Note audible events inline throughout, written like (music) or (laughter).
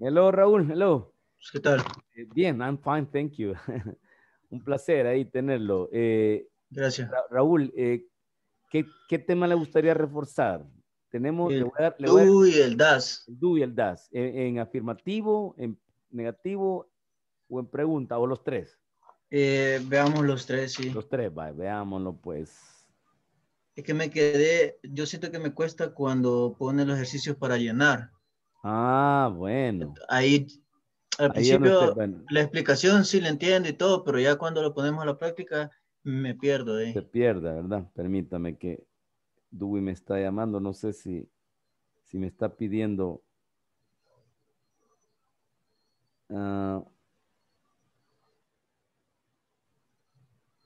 Hello, Raúl. Hello. ¿Qué tal? Eh, bien, I'm fine, thank you. (laughs) Un placer ahí tenerlo. Eh, Gracias. Raúl, eh, ¿qué, tema le gustaría reforzar? Tenemos el do y el das. El do y el das. En, afirmativo, en negativo o en pregunta, o los tres. veamos los tres, sí. Los tres, va, veámoslo pues. Es que me quedé, yo siento que me cuesta cuando pone los ejercicios para llenar. Ah, bueno. Ahí al principio la explicación sí la entiende y todo, pero ya cuando lo ponemos a la práctica me pierdo Se pierda, ¿verdad? Permítame que Dewey me está llamando, no sé si, me está pidiendo... Ah,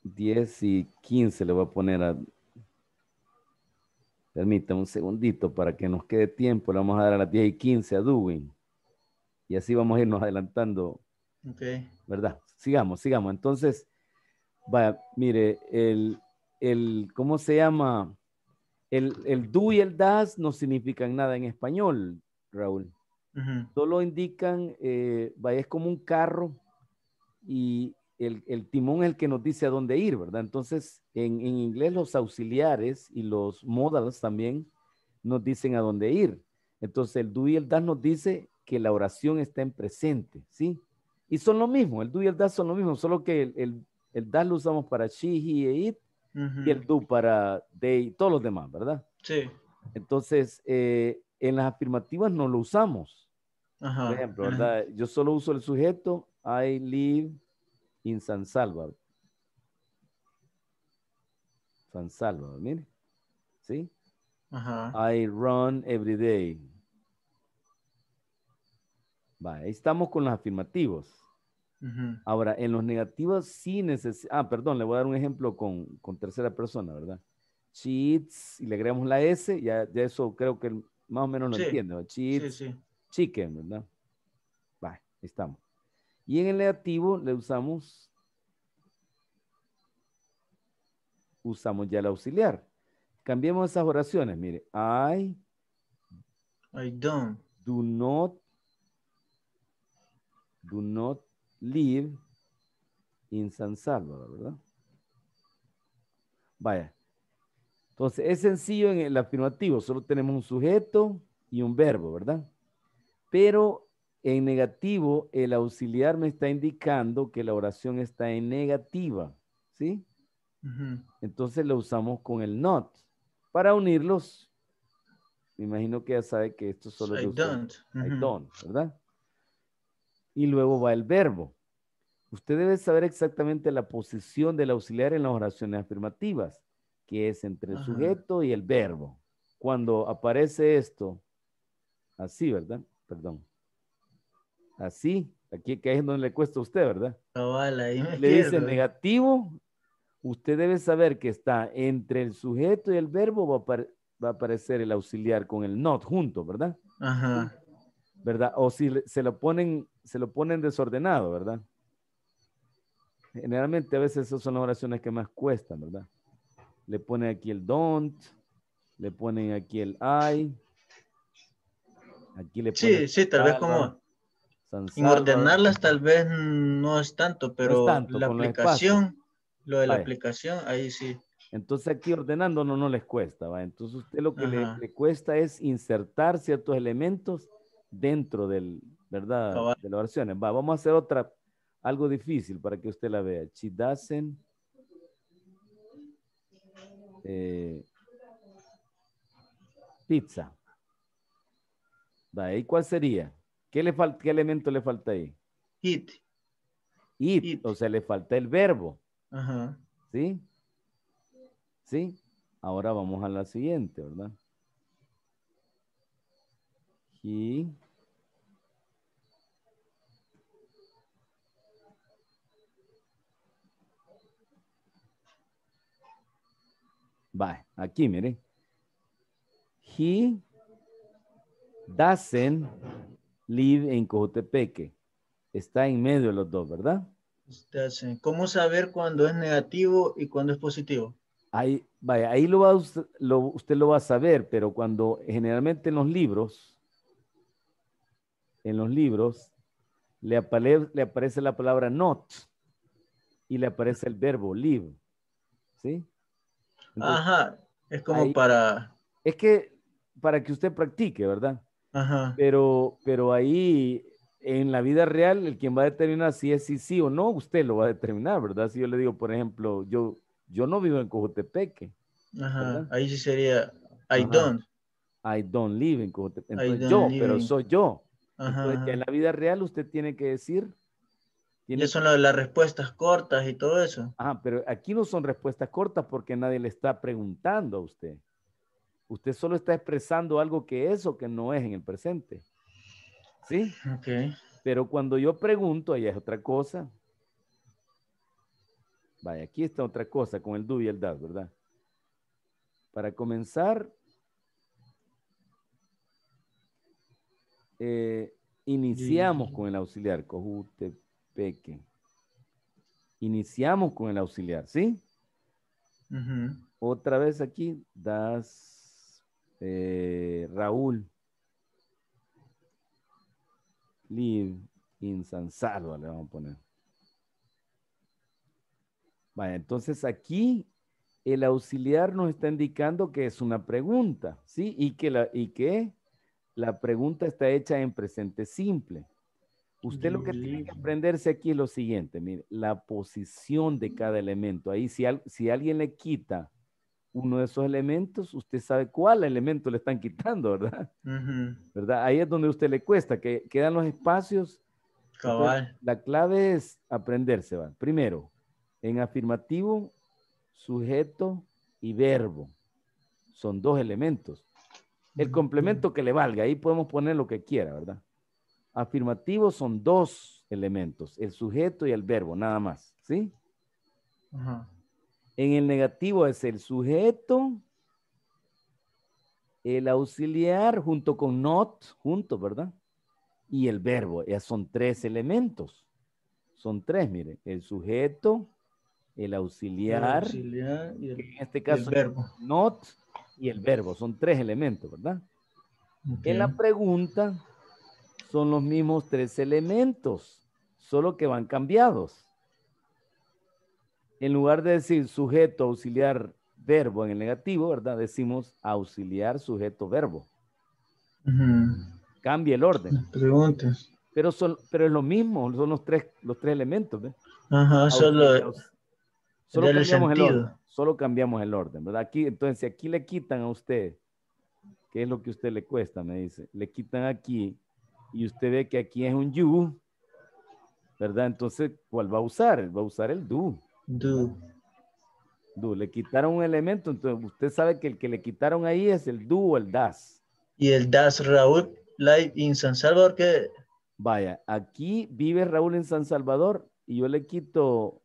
diez 10 y 15 le voy a poner a Permítame un segundito para que nos quede tiempo. Le vamos a dar a las 10 y 15 a Dewey. Y así vamos a irnos adelantando. ¿Verdad? Sigamos, sigamos. Entonces, vaya, mire, el, el ¿cómo se llama? El, el do y el das no significan nada en español, Raúl. Solo indican, eh, vaya, es como un carro y el, timón es el que nos dice a dónde ir, ¿verdad? Entonces, en, inglés los auxiliares y los modals también nos dicen a dónde ir. Entonces, el do y el das nos dice que la oración está en presente, ¿sí? Y son lo mismo, el do y el das son lo mismo, solo que el, el, el das lo usamos para she, he e it, y el do para they, todos los demás, ¿verdad? Sí. Entonces, eh, en las afirmativas no lo usamos. Por ejemplo, Yo solo uso el sujeto, I live, In San Salvador. San Salvador, mire. ¿Sí? Ajá. I run every day. Va, ahí estamos con los afirmativos. Ahora, en los negativos sí necesita... Ah, perdón, le voy a dar un ejemplo con, con tercera persona, ¿verdad? She y le agregamos la S, ya, ya eso creo que más o menos lo entiende. entiendo. She chicken, ¿verdad? Va, ahí estamos. Y en el negativo le usamos, usamos ya el auxiliar. Cambiemos esas oraciones. Mire, I, I don't. Do not, do not live in San Salvador, ¿verdad? Vaya. Entonces, es sencillo en el afirmativo. Solo tenemos un sujeto y un verbo, ¿verdad? Pero en negativo, el auxiliar me está indicando que la oración está en negativa, ¿sí? Entonces lo usamos con el not para unirlos. Me imagino que ya sabe que esto solo es I don't. don't, ¿verdad? Y luego va el verbo. Usted debe saber exactamente la posición del auxiliar en las oraciones afirmativas, que es entre el sujeto y el verbo. Cuando aparece esto, así, ¿verdad? Perdón. Así, aquí que es donde le cuesta a usted, ¿verdad? le dice negativo, usted debe saber que está entre el sujeto y el verbo va a, aparecer el auxiliar con el not junto, ¿verdad? Ajá. ¿Verdad? O si se lo ponen, se lo ponen desordenado, ¿verdad? Generalmente a veces esas son las oraciones que más cuestan, ¿verdad? Le ponen aquí el don't, le ponen aquí el I, Aquí le sí, sí, tal vez como, y ordenarlas tal vez no es tanto, pero la aplicación, lo de la aplicación, ahí sí. Entonces aquí ordenando no, no les cuesta, ¿va? Entonces usted lo que le, cuesta es insertar ciertos elementos dentro del, ¿verdad? De las versiones. Va, vamos a hacer otra, algo difícil para que usted la vea. She hacen eh, pizza. ¿Va? ¿Y cuál sería? ¿Qué, le falta, elemento le falta ahí? It. It. O sea, le falta el verbo. Ajá. ¿Sí? ¿Sí? Ahora vamos a la siguiente, ¿verdad? He. Va, aquí, miren. He doesn't live en Cojotepeque, Está en medio de los dos, ¿verdad? ¿Cómo saber cuándo es negativo y cuándo es positivo? Ahí, vaya, ahí lo va, usted, lo, usted lo va a saber, pero cuando generalmente en los libros, en los libros, le, aparece la palabra not y le aparece el verbo live. ¿Sí? Ajá, es como para... Es que para que usted practique, ¿verdad? Pero, pero ahí, en la vida real, el quien va a determinar si es sí, o no, usted lo va a determinar, ¿verdad? Si yo le digo, por ejemplo, yo, yo no vivo en Cojotepeque. Ajá, ahí sí sería, I don't. I don't live en Cojotepeque. yo, pero soy yo. Ajá. en la vida real usted tiene que decir... Tiene... Y son las, las respuestas cortas y todo eso. Ajá, pero aquí no son respuestas cortas porque nadie le está preguntando a usted. Usted solo está expresando algo que es o que no es en el presente. ¿Sí? Ok. Pero cuando yo pregunto, ahí es otra cosa. Vaya, aquí está otra cosa con el do y el das, ¿verdad? Para comenzar, eh, iniciamos con el auxiliar, peque Iniciamos con el auxiliar, ¿sí? Otra vez aquí, das eh, Raúl Live le vamos a poner. Vaya, entonces aquí el auxiliar nos está indicando que es una pregunta, ¿sí? Y que la, y que la pregunta está hecha en presente simple. Usted lo que tiene que aprenderse aquí es lo siguiente, mire, la posición de cada elemento. Ahí si, si alguien le quita uno de esos elementos, usted sabe cuál elemento le están quitando, ¿verdad? ¿Verdad? Ahí es donde a usted le cuesta, que quedan los espacios. Cabal. la clave es aprenderse, van Primero, en afirmativo, sujeto y verbo. Son dos elementos. El complemento que le valga, ahí podemos poner lo que quiera, ¿verdad? Afirmativo son dos elementos, el sujeto y el verbo, nada más, ¿sí? Ajá. En el negativo es el sujeto, el auxiliar junto con not, junto, ¿verdad? Y el verbo, ya son tres elementos. Son tres, miren, el sujeto, el auxiliar, y en este caso verbo. not y el verbo, son tres elementos, ¿verdad? En la pregunta son los mismos tres elementos, solo que van cambiados en lugar de decir sujeto, auxiliar, verbo en el negativo, ¿verdad? Decimos auxiliar, sujeto, verbo. Cambia el orden. Las preguntas. Pero, son, pero es lo mismo, son los tres, los tres elementos. ¿ves? Ajá, solo, cambiamos el orden. Solo cambiamos el orden, ¿verdad? Aquí, entonces, si aquí le quitan a usted, ¿qué es lo que a usted le cuesta? Me dice, le quitan aquí y usted ve que aquí es un you, ¿verdad? Entonces, ¿cuál va a usar? Va a usar el do. Do. Le quitaron un elemento, entonces usted sabe que el que le quitaron ahí es el do o el das. Y el das Raúl live en San Salvador que... Vaya, aquí vive Raúl en San Salvador y yo le quito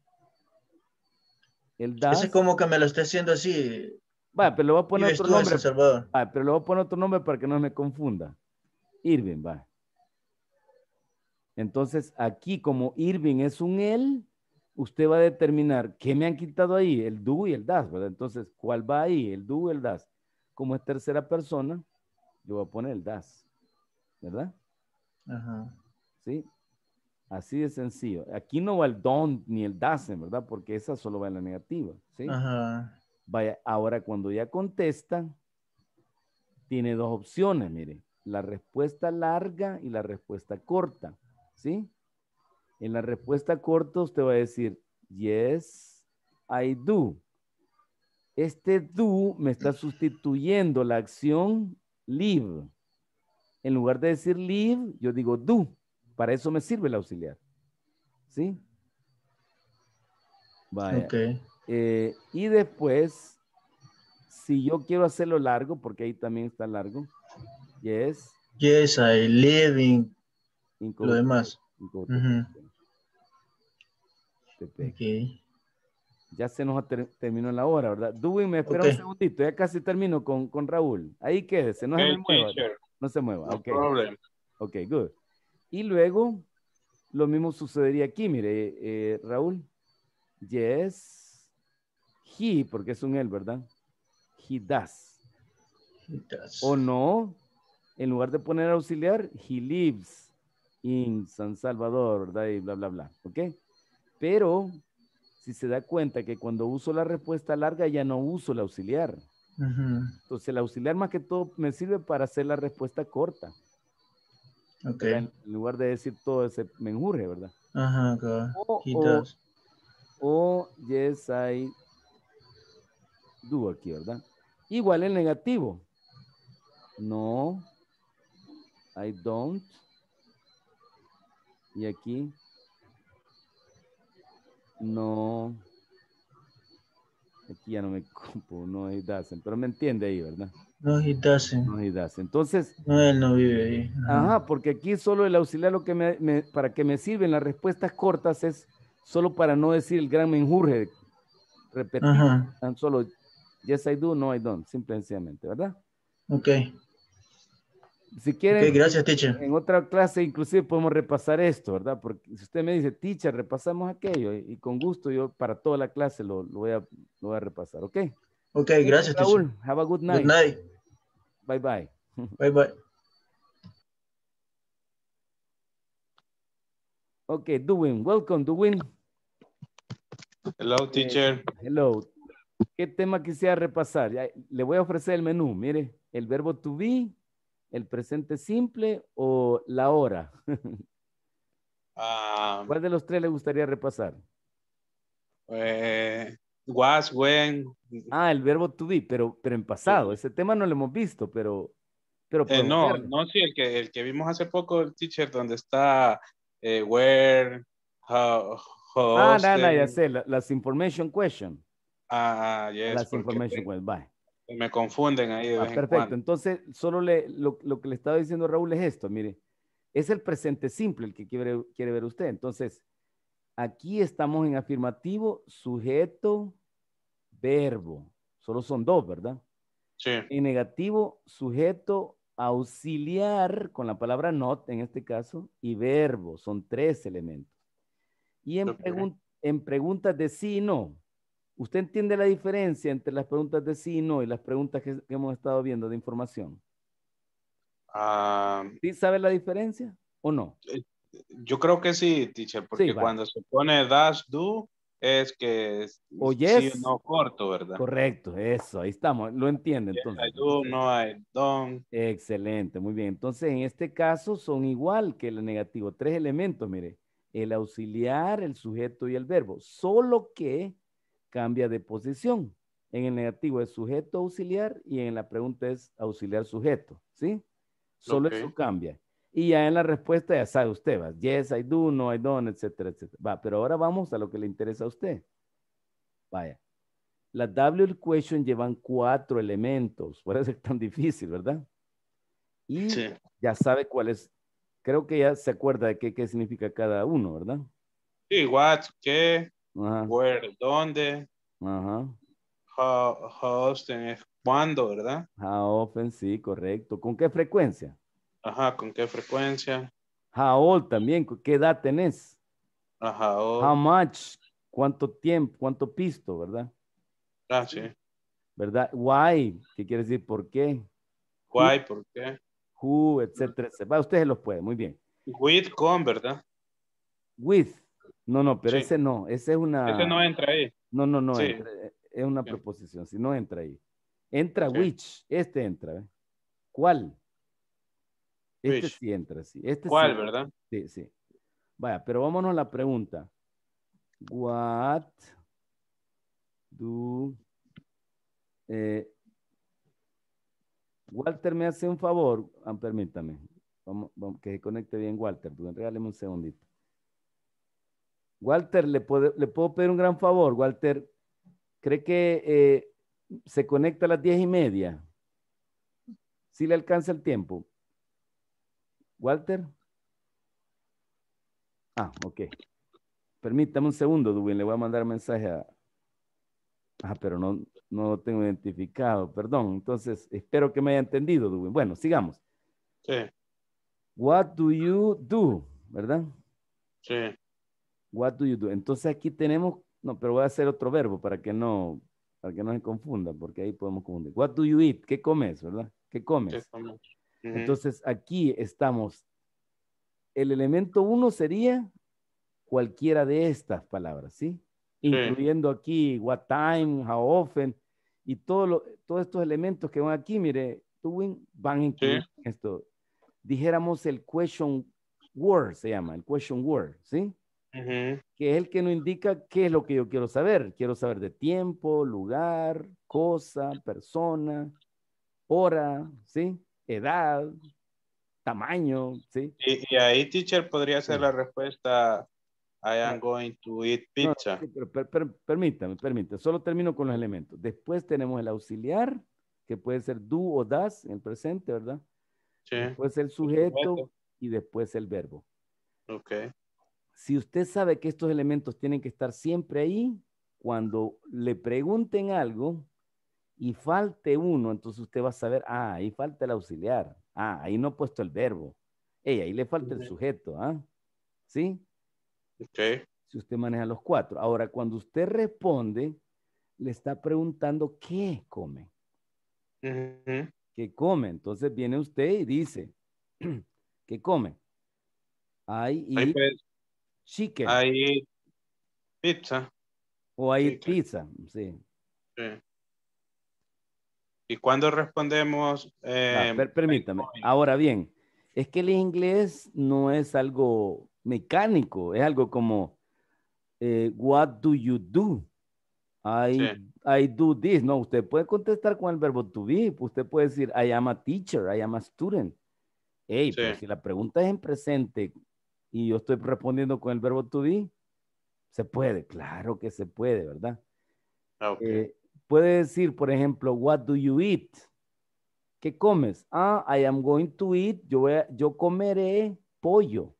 el das. Es como que me lo está haciendo así. pero le voy a poner otro nombre. pero poner otro nombre para que no me confunda. Irving, va Entonces, aquí como Irving es un él, usted va a determinar qué me han quitado ahí, el do y el das, ¿verdad? Entonces, ¿cuál va ahí, el do o el das? Como es tercera persona, yo voy a poner el das, ¿verdad? Ajá. ¿Sí? Así de sencillo. Aquí no va el don ni el das, ¿verdad? Porque esa solo va en la negativa, ¿sí? Ajá. Vaya, ahora cuando ya contesta, tiene dos opciones, mire. La respuesta larga y la respuesta corta, ¿sí? En la respuesta corta usted va a decir, yes, I do. Este do me está sustituyendo la acción live. En lugar de decir live, yo digo do. Para eso me sirve el auxiliar. ¿Sí? Vale. Eh, y después, si yo quiero hacerlo largo, porque ahí también está largo, yes. Yes, I live in, lo demás. Ya se nos terminó la hora, ¿verdad? Duwin, me espera un segundito, ya casi termino con, con Raúl. Ahí quédese, no se mueva. No se mueva, ok. good. Y luego, lo mismo sucedería aquí, mire, eh, Raúl. Yes, he, porque es un él, ¿verdad? He does. He does. O no, en lugar de poner auxiliar, he lives in San Salvador, ¿verdad? Y bla, bla, bla, ¿ok? Pero si se da cuenta que cuando uso la respuesta larga ya no uso el auxiliar. Entonces el auxiliar más que todo me sirve para hacer la respuesta corta. En, lugar de decir todo ese enjurre, ¿verdad? Ajá, o, o yes, I do aquí, ¿verdad? Igual el negativo. No, I don't. Y aquí, no. Aquí ya no me (laughs) compro, no he pero me entiende ahí, ¿verdad? No he No Entonces. No, él no vive ahí. Ajá, porque aquí solo el auxiliar lo que me, para que me sirven las respuestas cortas es solo para no decir el gran menjurje repetir. Tan solo yes I do, no I don't, simple y sencillamente, ¿verdad? Ok. Si quieren, en otra clase inclusive podemos repasar esto, ¿verdad? Porque si usted me dice, teacher, repasamos aquello, y, con gusto yo para toda la clase lo, voy, a, repasar, ¿ok? Ok, gracias, Raúl. Teacher. Have a good night. night. Bye bye. (laughs) Bye bye. Ok, Duwin, welcome, Duwin. Hello, teacher. hello. ¿Qué tema quisiera repasar? le voy a ofrecer el menú. Mire, el verbo to be, el presente simple o la hora? Ah. ¿Cuál de los tres le gustaría repasar? Eh, was, when. Ah, el verbo to be, pero, pero en pasado. Ese tema no lo hemos visto, pero... pero eh, no, no, sí, el que, el que vimos hace poco, el teacher, donde está eh, where, how, ah, how Ah, no, no, ya sé, las information questions. Ah, ah, yes. Las information questions, bye. Me confunden ahí. De ah, perfecto, entonces solo lo, que le estaba diciendo Raúl es esto, mire, es el presente simple el que quiere, quiere ver usted. Entonces, aquí estamos en afirmativo, sujeto, verbo. Solo son dos, ¿verdad? Sí. En negativo, sujeto, auxiliar, con la palabra not en este caso, y verbo. Son tres elementos. Y en, en preguntas de sí y no, ¿Usted entiende la diferencia entre las preguntas de sí y no y las preguntas que, hemos estado viendo de información? Ah, ¿Sí sabe la diferencia o no? Eh, yo creo que sí, teacher, porque cuando se pone das do es que es o yes. sí o no corto, ¿verdad? Correcto, eso, ahí estamos, lo entiende do, no hay don. Excelente, muy bien. Entonces, en este caso son igual que el negativo, tres elementos, mire, el auxiliar, el sujeto y el verbo, solo que cambia de posición. En el negativo es sujeto auxiliar y en la pregunta es auxiliar sujeto, ¿sí? Solo eso cambia. Y ya en la respuesta ya sabe usted, va, yes, I do, no, I don't, etcétera, etcétera. Va, pero ahora vamos a lo que le interesa a usted. Vaya. Las W question llevan cuatro elementos, (laughs) por ser tan difícil, ¿verdad? Y ya sabe cuál es, creo que ya se acuerda de qué, qué significa cada uno, ¿verdad? Sí, what, qué, Where, dónde. Ajá. How, often es cuándo, ¿verdad? How often, sí, correcto. ¿Con qué frecuencia? Ajá, ¿con qué frecuencia? How old también, ¿qué edad tenés? Ajá. How much, cuánto tiempo, cuánto pisto, ¿verdad? Ah, sí. ¿Verdad? Why, ¿qué quiere decir por qué? Why, por qué. Who, etcétera, etcétera. Ustedes los pueden, muy bien. With, con, ¿verdad? With. No, no, pero ese no, ese es una... Ese no entra ahí. No, no, no, es una proposición, si no entra ahí. Entra which, este entra. ¿eh? ¿Cuál? Este sí entra, sí. Este ¿Cuál, verdad? Sí, sí. Vaya, pero vámonos a la pregunta. What do... Eh, Walter me hace un favor, ah, permítame, vamos, que se conecte bien Walter, regáleme un segundito. Walter, ¿le puedo, ¿le puedo pedir un gran favor? Walter, ¿cree que eh, se conecta a las diez y media? Si le alcanza el tiempo? Walter. Ah, ok. Permítame un segundo, Dubin, le voy a mandar mensaje a... Ah, pero no, no lo tengo identificado, perdón. Entonces, espero que me haya entendido, Dubin. Bueno, sigamos. Sí. What do you do? ¿Verdad? Sí. What do you do? Entonces aquí tenemos, no, pero voy a hacer otro verbo para que no, para que no se confundan, porque ahí podemos confundir. What do you eat? ¿Qué comes, verdad? ¿Qué comes? Entonces aquí estamos. El elemento uno sería cualquiera de estas palabras, ¿sí? Incluyendo aquí what time, how often y todo todos estos elementos que van aquí, mire, doing, van en esto. Dijéramos el question word, se llama, el question word, ¿sí? que es el que nos indica qué es lo que yo quiero saber. Quiero saber de tiempo, lugar, cosa, persona, hora, ¿sí? Edad, tamaño, ¿sí? Y, ahí, teacher, podría ser la respuesta, I am going to eat pizza. permítame, permítame, solo termino con los elementos. Después tenemos el auxiliar, que puede ser do o das en el presente, ¿verdad? Sí. Después el sujeto, el sujeto. y después el verbo. Ok si usted sabe que estos elementos tienen que estar siempre ahí, cuando le pregunten algo y falte uno, entonces usted va a saber, ah, ahí falta el auxiliar, ah, ahí no puesto el verbo, Ey, ahí le falta el sujeto, ¿ah? ¿Sí? Okay. Si usted maneja los cuatro. Ahora, cuando usted responde, le está preguntando qué come. ¿Qué come? Entonces viene usted y dice, (clears throat) ¿qué come? ahí Chicken. Hay pizza. O hay pizza, sí. sí. Y cuando respondemos... Eh, permítame. Ahora bien, es que el inglés no es algo mecánico, es algo como, eh, what do you do? I, do this. No, usted puede contestar con el verbo to be. Usted puede decir, I am a teacher, I am a student. Hey, pero si la pregunta es en presente y yo estoy respondiendo con el verbo to be, se puede, claro que se puede, ¿verdad? Ah, eh, puede decir, por ejemplo, what do you eat? ¿Qué comes? Ah, I am going to eat, yo, voy yo comeré pollo.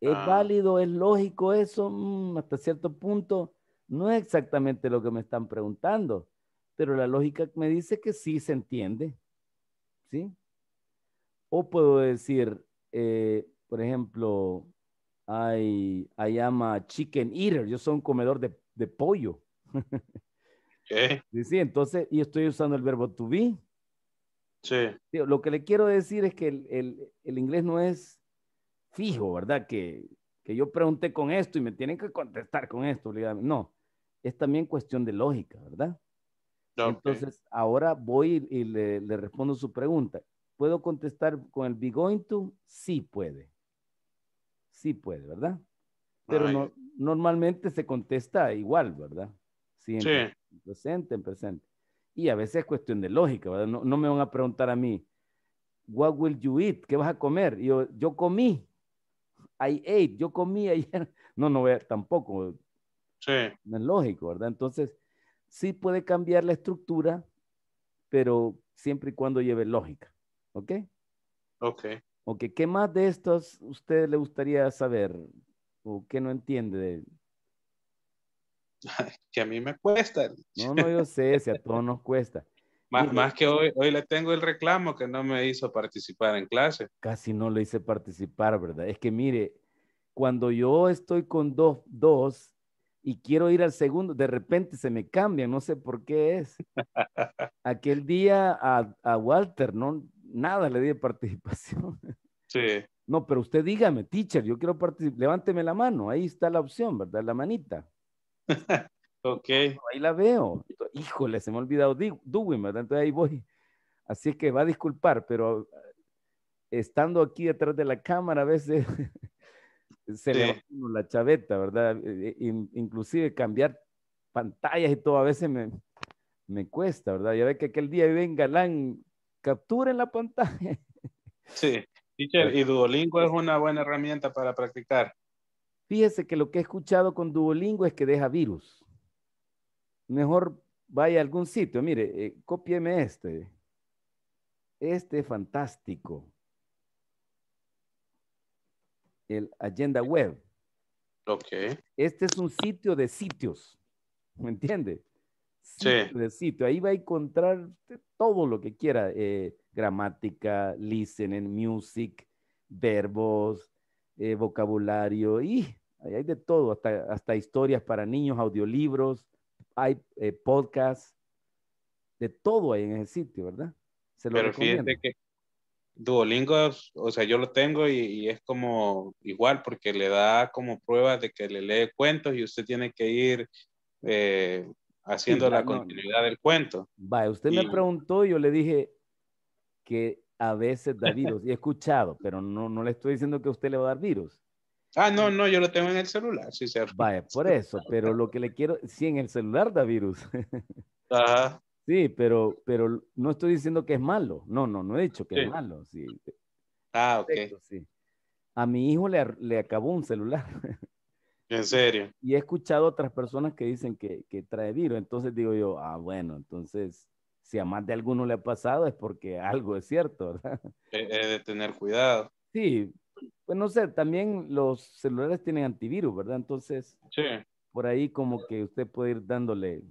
¿Es ah. válido? ¿Es lógico eso? Mm, hasta cierto punto, no es exactamente lo que me están preguntando, pero la lógica me dice que sí se entiende, ¿sí? O puedo decir, eh, por ejemplo, I, I am a chicken eater. Yo soy un comedor de, pollo. ¿Qué? (laughs) Sí, entonces, y estoy usando el verbo to be. Sí. Lo que le quiero decir es que el, el, inglés no es fijo, ¿verdad? Que, yo pregunté con esto y me tienen que contestar con esto. No, es también cuestión de lógica, ¿verdad? Entonces, ahora voy y le, le, respondo su pregunta. ¿Puedo contestar con el be going to? Sí puede sí puede, ¿verdad? Pero normalmente se contesta igual, ¿verdad? sí. En presente, en presente. Y a veces es cuestión de lógica, ¿verdad? No, me van a preguntar a mí, what will you eat? ¿Qué vas a comer? yo, yo comí. I ate, yo comí ayer. (laughs) No, no tampoco. Sí. No es lógico, ¿verdad? Entonces, sí puede cambiar la estructura, pero siempre y cuando lleve lógica. ¿Ok? Ok. Ok, ¿qué más de estos usted le gustaría saber o qué no entiende (laughs) que a mí me cuesta. No, no, yo sé, si a todos nos cuesta. (laughs) Más, más que hoy, hoy le tengo el reclamo que no me hizo participar en clase. Casi no le hice participar, ¿verdad? Es que mire, cuando yo estoy con dos, y quiero ir al segundo, de repente se me cambia, no sé por qué es. (laughs) Aquel día a, a Walter, ¿no? nada le di de participación. (laughs) Sí. No, pero usted dígame, teacher, yo quiero participar, levánteme la mano, ahí está la opción, ¿verdad? La manita. (laughs) ok. ahí la veo. Híjole, se me ha olvidado Dewey, ¿verdad? Entonces ahí voy. Así que va a disculpar, pero eh, estando aquí detrás de la cámara a veces (laughs) se le va la chaveta, ¿verdad? E-, e-, inclusive cambiar pantallas y todo a veces me, me cuesta, ¿verdad? Ya ve que aquel día ahí ven galán capturen la pantalla. (laughs) Sí, teacher, y Duolingo es una buena herramienta para practicar. Fíjese que lo que he escuchado con Duolingo es que deja virus. Mejor vaya a algún sitio, mire, eh, cópieme este. Este es fantástico. El Agenda Web. Ok. Este es un sitio de sitios. ¿Me entiende? sí. de sitio. Ahí va a encontrar todo lo que quiera, eh, gramática, listening, music, verbos, eh, vocabulario, y hay de todo, hasta, hasta historias para niños, audiolibros, hay eh, podcasts, de todo ahí en ese sitio, ¿verdad? Se lo Pero fíjate que Duolingo, o sea, yo lo tengo y, y, es como igual porque le da como prueba de que le lee cuentos y usted tiene que ir eh, haciendo la ah, continuidad del cuento. Vaya, usted me preguntó y yo le dije que a veces da virus. y he escuchado, pero no, no le estoy diciendo que usted le va a dar virus. Ah, no, no, yo lo tengo en el celular, sí, se Vaya, por eso, pero lo que le quiero, sí, en el celular da virus. (laughs) Ajá. Sí, pero, pero no estoy diciendo que es malo. No, no, no he dicho que es malo. Ah, ok. sí. A mi hijo le, le acabó un celular. (laughs) En serio. Y he escuchado otras personas que dicen que, que trae virus. Entonces digo yo, ah, bueno, entonces si a más de alguno le ha pasado es porque algo es cierto, ¿verdad? He de tener cuidado. Sí, pues no sé, también los celulares tienen antivirus, ¿verdad? Entonces, por ahí como que usted puede ir dándole,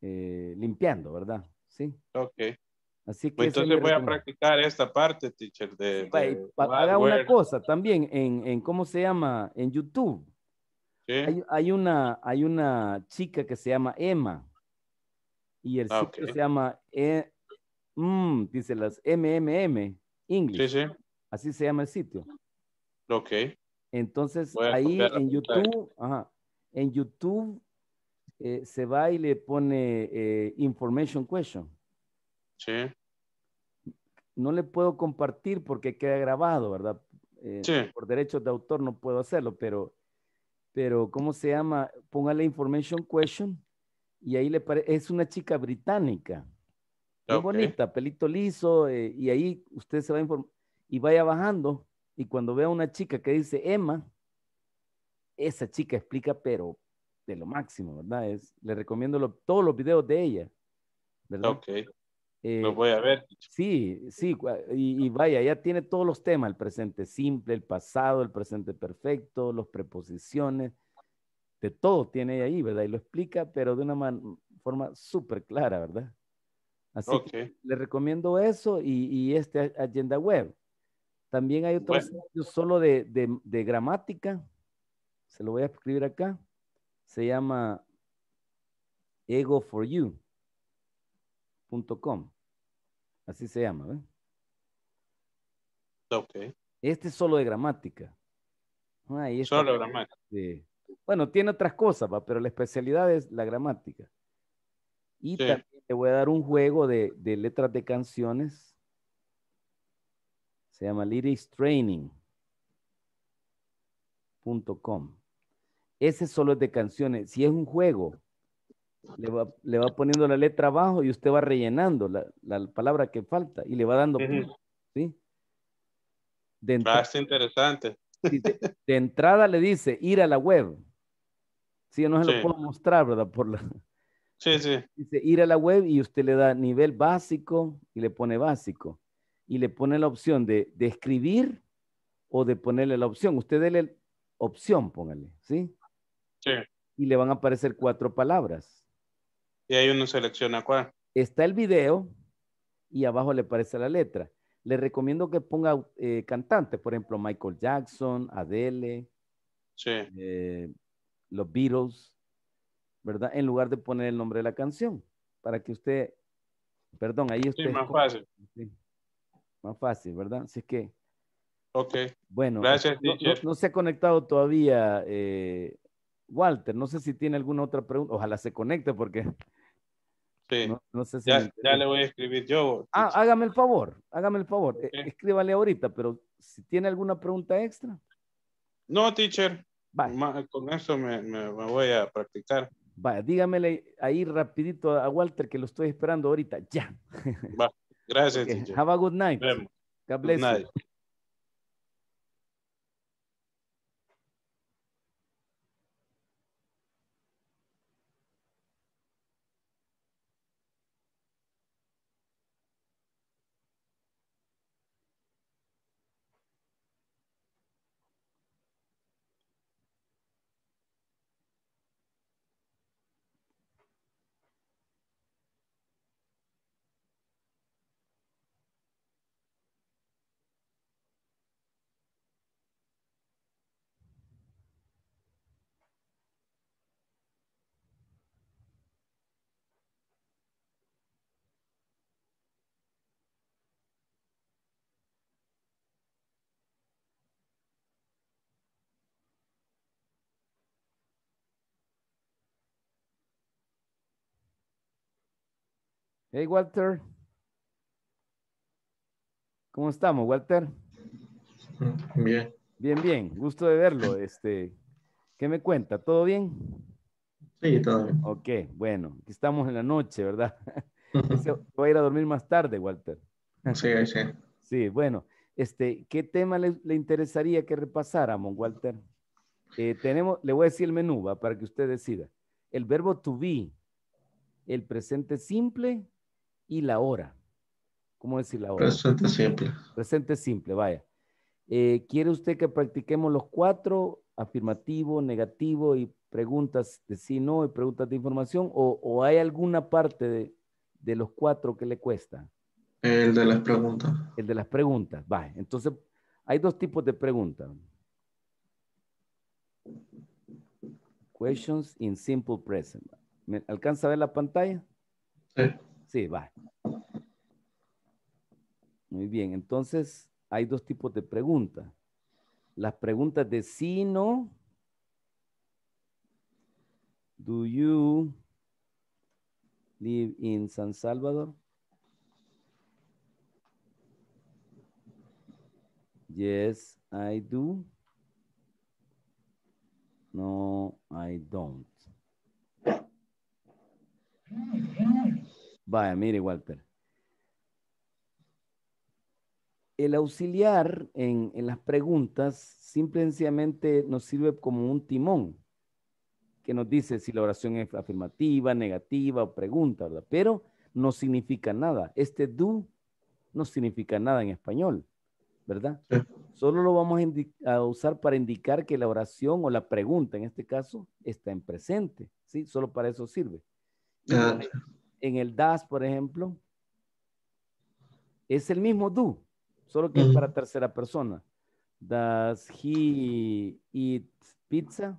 eh, limpiando, ¿verdad? Sí. Ok. Así que Entonces voy a practicar esta parte, teacher. De, una cosa también en, en, ¿cómo se llama? En YouTube. Hay, una, hay una chica que se llama Emma. Y el ah, sitio se llama, e, mm, dice las MMM, English. Sí, sí. Así se llama el sitio. Ok. Entonces ahí en YouTube, en eh, YouTube se va y le pone eh, information question. No le puedo compartir porque queda grabado, ¿verdad? Eh, por derechos de autor no puedo hacerlo, pero, pero ¿cómo se llama? Póngale information question y ahí le parece, es una chica británica. Muy bonita, pelito liso, eh, y ahí usted se va a informar y vaya bajando y cuando vea una chica que dice Emma, esa chica explica, pero de lo máximo, ¿verdad? le recomiendo todos los videos de ella, ¿verdad? Lo voy a ver. Sí, sí, y, vaya, ya tiene todos los temas, el presente simple, el pasado, el presente perfecto, los preposiciones, de todo tiene ahí, ¿verdad? Y lo explica, pero de una forma súper clara, ¿verdad? Así que le recomiendo eso y, esta agenda web. También hay otro solo de gramática, se lo voy a escribir acá, se llama Ego for You. .com. Así se llama, Este es solo de gramática. Ah, solo de gramática. Bueno, tiene otras cosas, pero la especialidad es la gramática. Y también te voy a dar un juego de, letras de canciones. Se llama Lyrics Training. Ese solo es de canciones. Si es un juego, le va, poniendo la letra abajo y usted va rellenando la, palabra que falta y le va dando. punto. ¿sí? De ah, entrada, interesante. de, entrada le dice ir a la web. Sí, yo no se lo puedo mostrar, ¿verdad? Por la... (laughs) Sí, sí. Dice ir a la web y usted le da nivel básico y le pone básico. Y le pone la opción de, de escribir o de ponerle la opción. Usted déle opción, póngale, ¿sí? Sí. Y le van a aparecer cuatro palabras. Y ahí uno selecciona cuál. Está el video y abajo le aparece la letra. Le recomiendo que ponga eh, cantante. por ejemplo, Michael Jackson, Adele, sí. Eh, los Beatles, ¿verdad? En lugar de poner el nombre de la canción, para que usted, perdón, ahí usted... Sí, más fácil. Más fácil, ¿verdad? Así que... Ok. Bueno, Gracias, no, se ha conectado todavía eh, Walter. No sé si tiene alguna otra pregunta. Ojalá se conecte porque no, sé si ya, le voy a escribir yo. Ah, hágame el favor, hágame el favor. E, escríbale ahorita, pero si tiene alguna pregunta extra. No, teacher. Con eso me, voy a practicar. Vaya, dígamele ahí rapidito a Walter que lo estoy esperando ahorita. Ya. Gracias, (laughs) teacher. Have a good night. God bless Hey, Walter. ¿Cómo estamos, Walter? Bien. Bien, bien. Gusto de verlo. Este, ¿Qué me cuenta? ¿Todo bien? Sí, todo bien. Ok, bueno. estamos en la noche, ¿verdad? (laughs) Voy a ir a dormir más tarde, Walter. Sí, sí. Sí, bueno. Este, ¿Qué tema le, interesaría que repasáramos, Walter? Eh, tenemos, le voy a decir el menú, ¿va? Para que usted decida. El verbo to be, el presente simple y la hora. ¿Cómo decir la hora? Presente simple. Presente simple, vaya. Eh, ¿Quiere usted que practiquemos los cuatro? Afirmativo, negativo y preguntas de sí, no y preguntas de información. ¿O, hay alguna parte de, de, los cuatro que le cuesta? El de las preguntas. El de las preguntas, vaya. Entonces, hay dos tipos de preguntas. Questions in simple present. ¿Me alcanza a ver la pantalla? Sí. Sí, va. Muy bien, entonces hay dos tipos de preguntas. Las preguntas de sí, no. Do you live in San Salvador? Yes, I do. No, I don't. Vaya, mire, Walter. El auxiliar en, las preguntas simplemente nos sirve como un timón que nos dice si la oración es afirmativa, negativa o pregunta, ¿verdad? Pero no significa nada. Este do no significa nada en español, ¿verdad? Solo lo vamos a, usar para indicar que la oración o la pregunta, en este caso, está en presente, ¿sí? Solo para eso sirve. Ah en el das, por ejemplo, es el mismo do, solo que es para tercera persona. Does he eat pizza?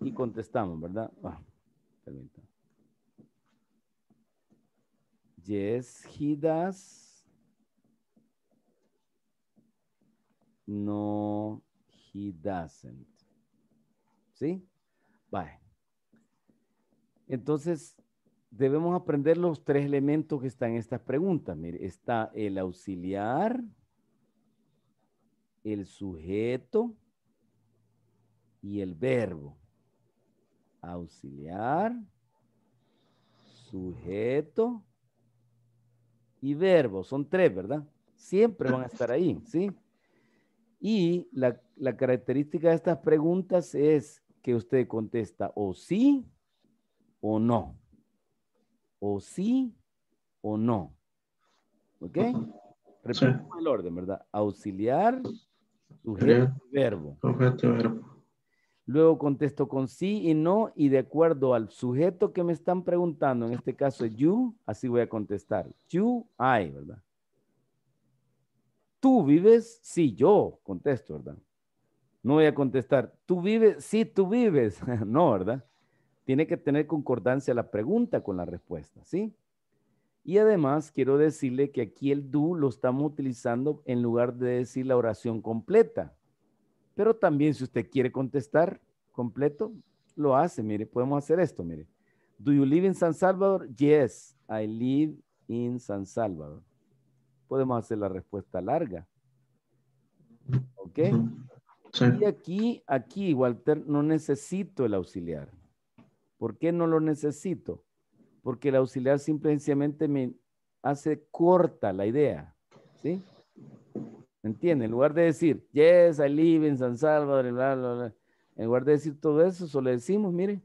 Y contestamos, ¿verdad? Ah, yes, he does. No, he doesn't. ¿Sí? Bye. Entonces, debemos aprender los tres elementos que están en estas preguntas. Mire, está el auxiliar, el sujeto y el verbo. Auxiliar, sujeto y verbo. Son tres, ¿verdad? Siempre van a estar ahí, ¿sí? Y la, la característica de estas preguntas es que usted contesta o sí o no. O sí o no. ¿Ok? repito el orden, ¿verdad? Auxiliar, sujeto, verbo. Sujeto, verbo. Luego contesto con sí y no y de acuerdo al sujeto que me están preguntando, en este caso es you, así voy a contestar. You, I, ¿verdad? Tú vives, sí, yo contesto, ¿verdad? No voy a contestar, tú vives, sí, tú vives. (laughs) no, ¿verdad? tiene que tener concordancia la pregunta con la respuesta, ¿sí? Y además quiero decirle que aquí el do lo estamos utilizando en lugar de decir la oración completa. Pero también si usted quiere contestar completo, lo hace. Mire, podemos hacer esto, mire. Do you live in San Salvador? Yes, I live in San Salvador. Podemos hacer la respuesta larga. ¿Ok? Y aquí, aquí, Walter, no necesito el auxiliar. ¿Por qué no lo necesito? Porque el auxiliar simplemente me hace corta la idea. ¿Sí? ¿Me entiende? En lugar de decir, yes, I live in San Salvador, En lugar de decir todo eso, solo decimos, mire.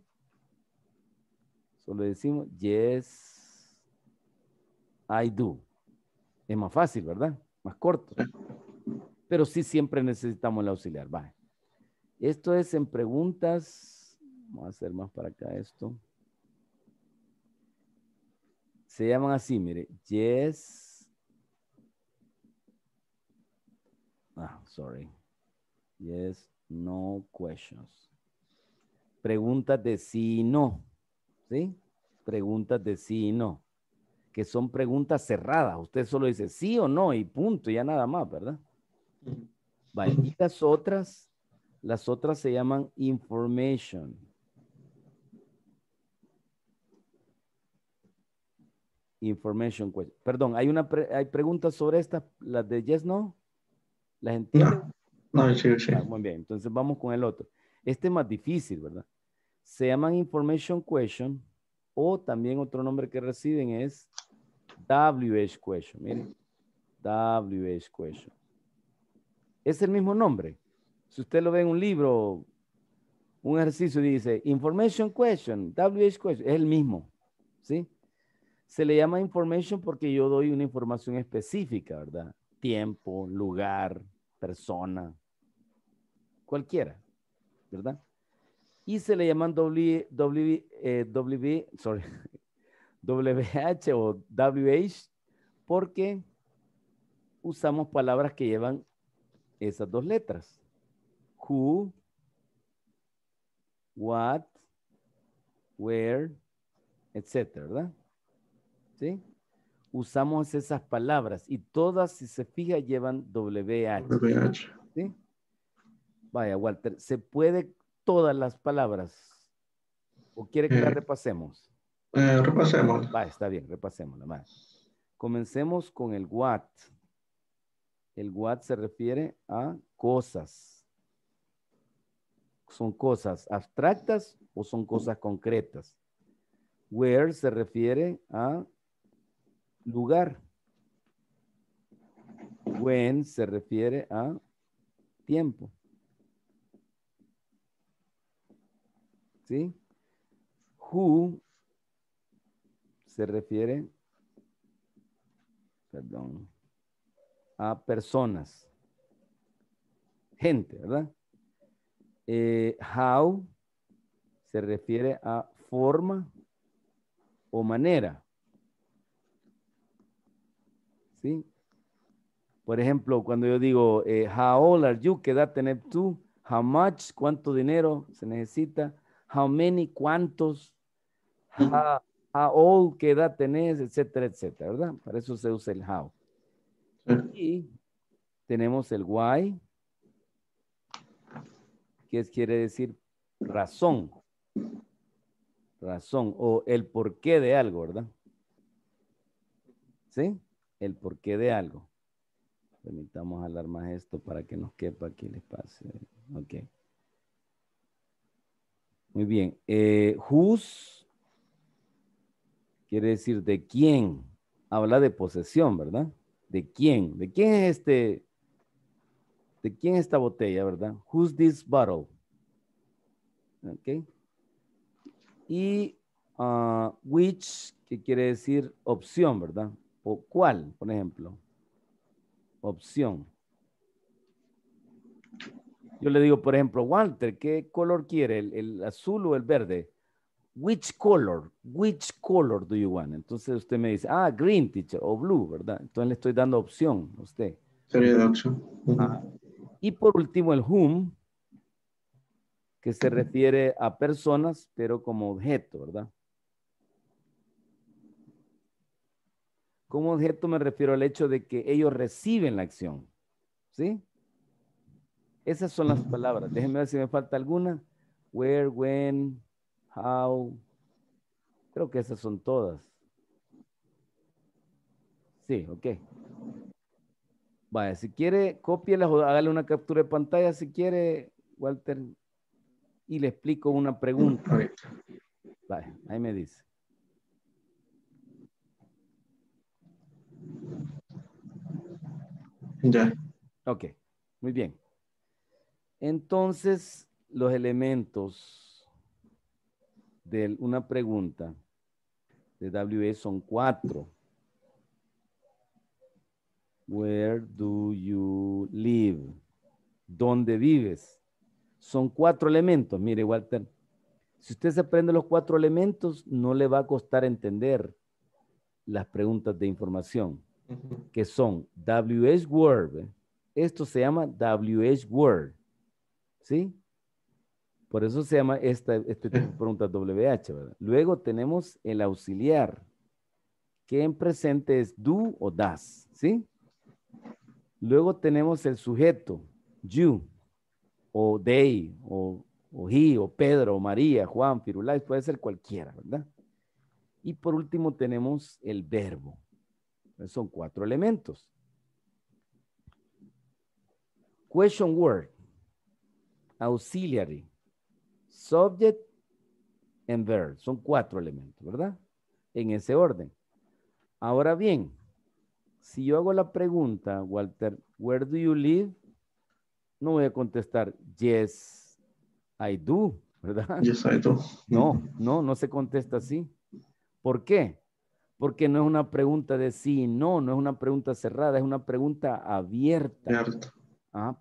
Solo decimos, yes, I do. Es más fácil, ¿verdad? Más corto. Pero sí siempre necesitamos el auxiliar. Esto es en preguntas Vamos a hacer más para acá esto. Se llaman así, mire. Yes. Ah, sorry. Yes, no questions. Preguntas de sí y no. ¿Sí? Preguntas de sí y no. Que son preguntas cerradas. Usted solo dice sí o no y punto, ya nada más, ¿verdad? Vale. Y las otras, las otras se llaman information. Information question. Perdón, hay una hay preguntas sobre esta, las de Yes No. La gente. No, no sí, sí. Ah, muy bien, entonces vamos con el otro. Este es más difícil, ¿verdad? Se llaman Information Question o también otro nombre que reciben es WH Question. Miren, WH Question. Es el mismo nombre. Si usted lo ve en un libro, un ejercicio dice Information Question, WH Question, es el mismo. ¿Sí? Se le llama information porque yo doy una información específica, ¿verdad? Tiempo, lugar, persona, cualquiera, ¿verdad? Y se le llaman w, w, eh, sorry, (laughs) WH o WH porque usamos palabras que llevan esas dos letras. Who, what, where, etcétera, ¿verdad? ¿sí? Usamos esas palabras y todas, si se fija, llevan WH. ¿sí? Vaya, Walter, ¿se puede todas las palabras? ¿O quiere que las eh, repasemos? Eh, repasemos. Va, está bien, repasemos la más. Comencemos con el what. El what se refiere a cosas. ¿Son cosas abstractas o son cosas concretas? Where se refiere a lugar. When se refiere a tiempo. ¿Sí? Who se refiere, perdón, a personas, gente, ¿verdad? Eh, how se refiere a forma o manera. Por ejemplo, cuando yo digo, eh, how old are you? ¿Qué edad tenés tú? How much? ¿Cuánto dinero se necesita? How many? ¿Cuántos? Mm. How, how old? ¿Qué edad tenés? Etcétera, etcétera, ¿verdad? Para eso se usa el how. Y tenemos el why, que quiere decir razón. Razón o el porqué de algo, ¿verdad? ¿Sí? el porqué de algo. Permitamos hablar más esto para que nos quepa aquí les pase Ok. Muy bien. Eh, who's quiere decir de quién. Habla de posesión, ¿verdad? ¿De quién? ¿De quién es este? ¿De quién esta botella, verdad? Who's this bottle? Ok. Y ah, which, que quiere decir opción, ¿verdad? ¿O cuál, por ejemplo? Opción. Yo le digo, por ejemplo, Walter, ¿qué color quiere? ¿El, azul o el verde? Which color? Which color do you want? Entonces usted me dice, ah, green, teacher, o blue, ¿verdad? Entonces le estoy dando opción a usted. Sería de opción. Ah. Y por último, el whom, que se refiere a personas, pero como objeto, ¿verdad? Como objeto me refiero al hecho de que ellos reciben la acción. ¿Sí? Esas son las palabras. Déjenme ver si me falta alguna. Where, when, how. Creo que esas son todas. Sí, ok. Vaya, si quiere, cópielas o hágale una captura de pantalla si quiere, Walter, y le explico una pregunta. Vaya, ahí me dice. Ya. Ok, muy bien. Entonces, los elementos de una pregunta de WE son cuatro. Where do you live? ¿Dónde vives? Son cuatro elementos. Mire, Walter, si usted se aprende los cuatro elementos, no le va a costar entender las preguntas de información que son WH Word. Esto se llama WH Word. ¿Sí? Por eso se llama esta, este tipo de (laughs) WH. ¿verdad? Luego tenemos el auxiliar, que en presente es do o das. ¿Sí? Luego tenemos el sujeto, you, o they, o, o he, o Pedro, o María, Juan, Firulais, puede ser cualquiera, ¿verdad? Y por último tenemos el verbo. Son cuatro elementos. Question word, auxiliary, subject and verb. Son cuatro elementos, ¿verdad? En ese orden. Ahora bien, si yo hago la pregunta, Walter, where do you live? No voy a contestar, yes, I do, ¿verdad? Yes, I do. No, no, no se contesta así. ¿Por qué? porque no es una pregunta de sí y no, no es una pregunta cerrada, es una pregunta abierta.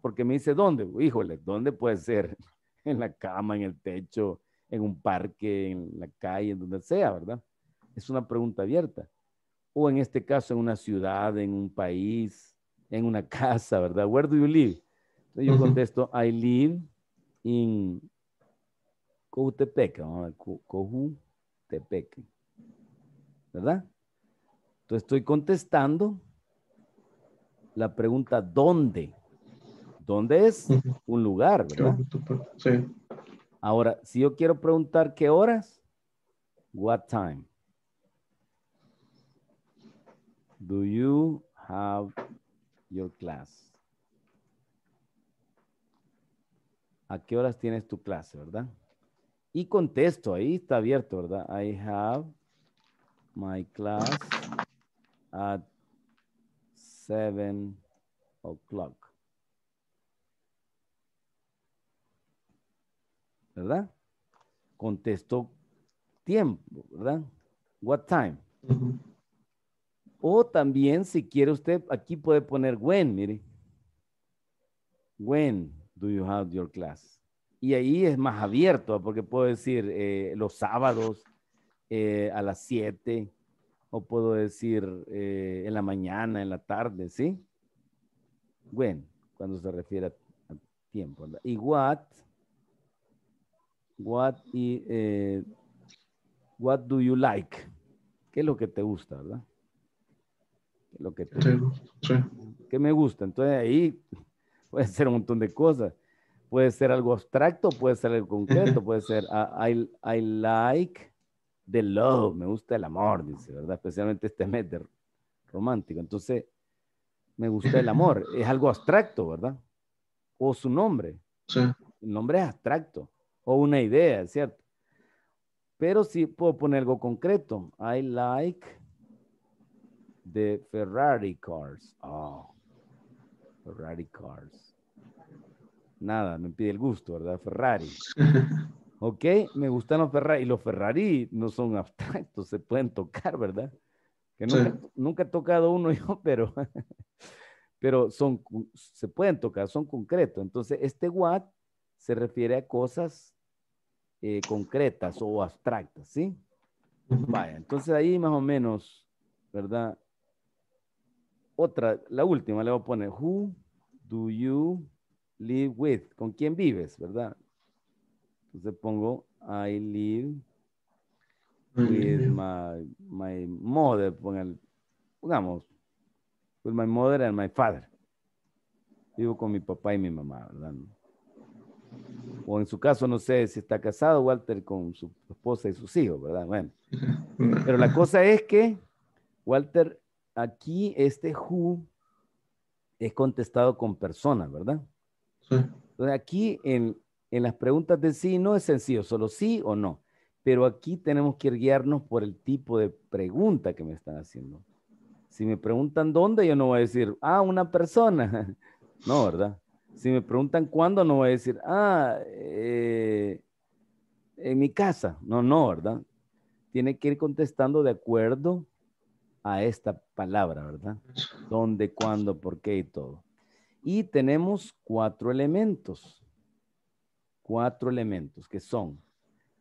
porque me dice, ¿dónde? Híjole, ¿dónde puede ser? (laughs) En la cama, en el techo, en un parque, en la calle, en donde sea, ¿verdad? Es una pregunta abierta. O en este caso, en una ciudad, en un país, en una (laughs) casa, ¿verdad? Where do you live? Entonces yo contesto, I live in Cojutepeque, Cojutepeque. ¿verdad? Entonces estoy contestando la pregunta ¿dónde? ¿Dónde es un lugar, verdad? Sí. Ahora, si yo quiero preguntar qué horas, what time? Do you have your class? ¿A qué horas tienes tu clase, verdad? Y contesto, ahí está abierto, ¿verdad? I have my class at 7 o'clock. ¿Verdad? Contestó tiempo, ¿verdad? What time? O también, si quiere usted, aquí puede poner when, mire. When do you have your class? Y ahí es más abierto, porque puedo decir eh, los sábados, eh, a las 7 o puedo decir eh, en la mañana, en la tarde, ¿sí? Bueno, cuando se refiere a, tiempo. Y what, what, y, eh, what do you like? ¿Qué es lo que te gusta, verdad? ¿Qué lo que ¿Qué me gusta? Entonces ahí (laughs) puede ser un montón de cosas. Puede ser algo abstracto, puede ser algo concreto, puede ser ah, I like The love, me gusta el amor, dice, ¿verdad? Especialmente este mes de romántico. Entonces, me gusta el amor. (laughs) Es algo abstracto, ¿verdad? O su nombre. Sí. El nombre es abstracto. O una idea, ¿cierto? Pero sí puedo poner algo concreto. I like the Ferrari cars. Oh, Ferrari cars. Nada, me pide el gusto, ¿verdad? Ferrari. (laughs) Ok, me gustan los Ferrari. Y los Ferrari no son abstractos, (laughs) se pueden tocar, ¿verdad? Que nunca, he tocado uno yo, (laughs) pero, pero son, se pueden tocar, son concretos. Entonces, este what se refiere a cosas eh, concretas o abstractas, ¿sí? Vaya, entonces ahí más o menos, ¿verdad? Otra, la última le voy a poner, who do you live with? ¿Con quién vives, verdad? Entonces pongo I live with my, mother. pongamos, with my mother and my father. Vivo con mi papá y mi mamá, ¿verdad? O en su caso, no sé si está casado Walter con su esposa y sus hijos, ¿verdad? Bueno. Pero la cosa es que, Walter, aquí este who es contestado con persona, ¿verdad? Sí. Entonces aquí en, en las preguntas de sí no es sencillo, solo sí o no. Pero aquí tenemos que guiarnos por el tipo de pregunta que me están haciendo. Si me preguntan dónde, yo no voy a decir, ah, una persona. (laughs) No, ¿verdad? Si me preguntan cuándo, no voy a decir, ah, eh, en mi casa. No, no, ¿verdad? Tiene que ir contestando de acuerdo a esta palabra, ¿verdad? Dónde, cuándo, por qué y todo. Y tenemos cuatro elementos cuatro elementos que son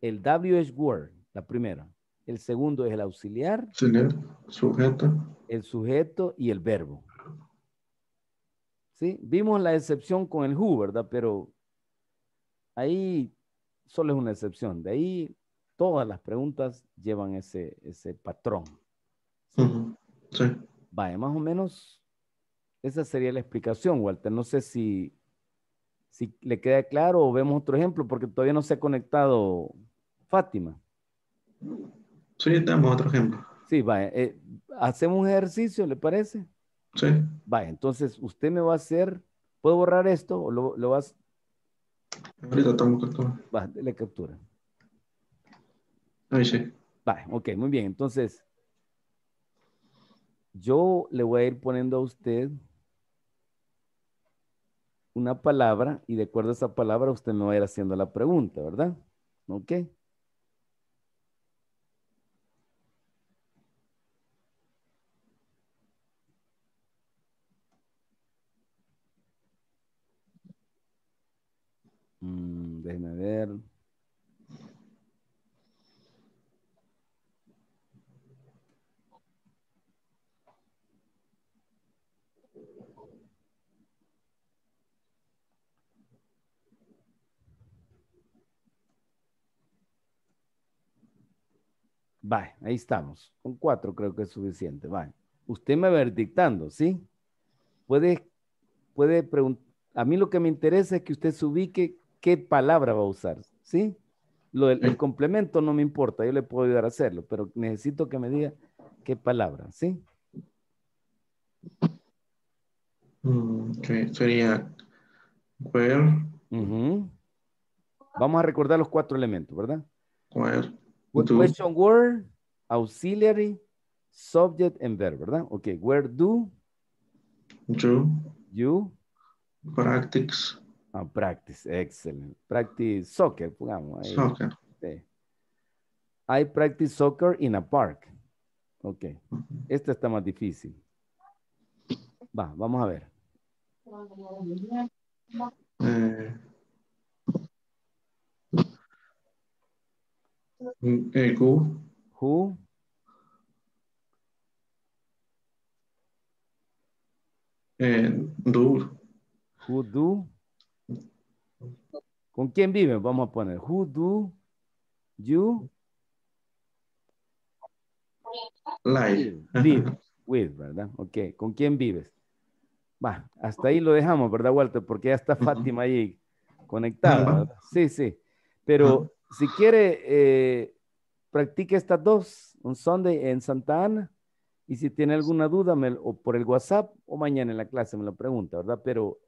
el WH word, la primera. El segundo es el auxiliar. sujeto. El sujeto y el verbo. ¿Sí? Vimos la excepción con el who, ¿verdad? Pero ahí solo es una excepción. De ahí todas las preguntas llevan ese, patrón. ¿Sí? Vaya, más o menos esa sería la explicación, Walter. No sé si si le queda claro o vemos otro ejemplo, porque todavía no se ha conectado Fátima. Sí, tenemos otro ejemplo. Sí, vaya. Eh, eh, ¿Hacemos un ejercicio, le parece? Sí. Vaya, entonces usted me va a hacer, ¿puedo borrar esto o lo, lo vas? Ahorita estamos captura. Va, le captura. Ahí sí. Vaya, ok, muy bien. Entonces, yo le voy a ir poniendo a usted una palabra y de acuerdo a esa palabra usted no va a ir haciendo la pregunta, ¿verdad? Ok. ahí estamos. Con cuatro creo que es suficiente. Vale. Usted me va a ir dictando, ¿sí? Puede, puede preguntar. A mí lo que me interesa es que usted se ubique qué palabra va a usar, ¿sí? Lo, el, complemento no me importa, yo le puedo ayudar a hacerlo, pero necesito que me diga qué palabra, ¿sí? Mm, okay, sería Vamos a recordar los cuatro elementos, ¿verdad? question word, auxiliary, subject and verb, ¿verdad? Ok, where do? You. Practice. Ah, practice, excellent. Practice soccer, pongamos. Soccer. I practice soccer in a park. Ok, esta está más difícil. Va, vamos a ver. Eh. Eh, eh, who. ¿Con quién vives? Vamos a poner. Who you ¿verdad? Ok. ¿Con quién vives? Va, hasta ahí lo dejamos, ¿verdad, Walter? Porque ya está Fátima ahí conectada. Sí, sí. Pero si quiere, eh, practique estas dos, un Sunday en Santa Ana. Y si tiene alguna duda, o por el WhatsApp o mañana en la clase me lo pregunta, ¿verdad? Pero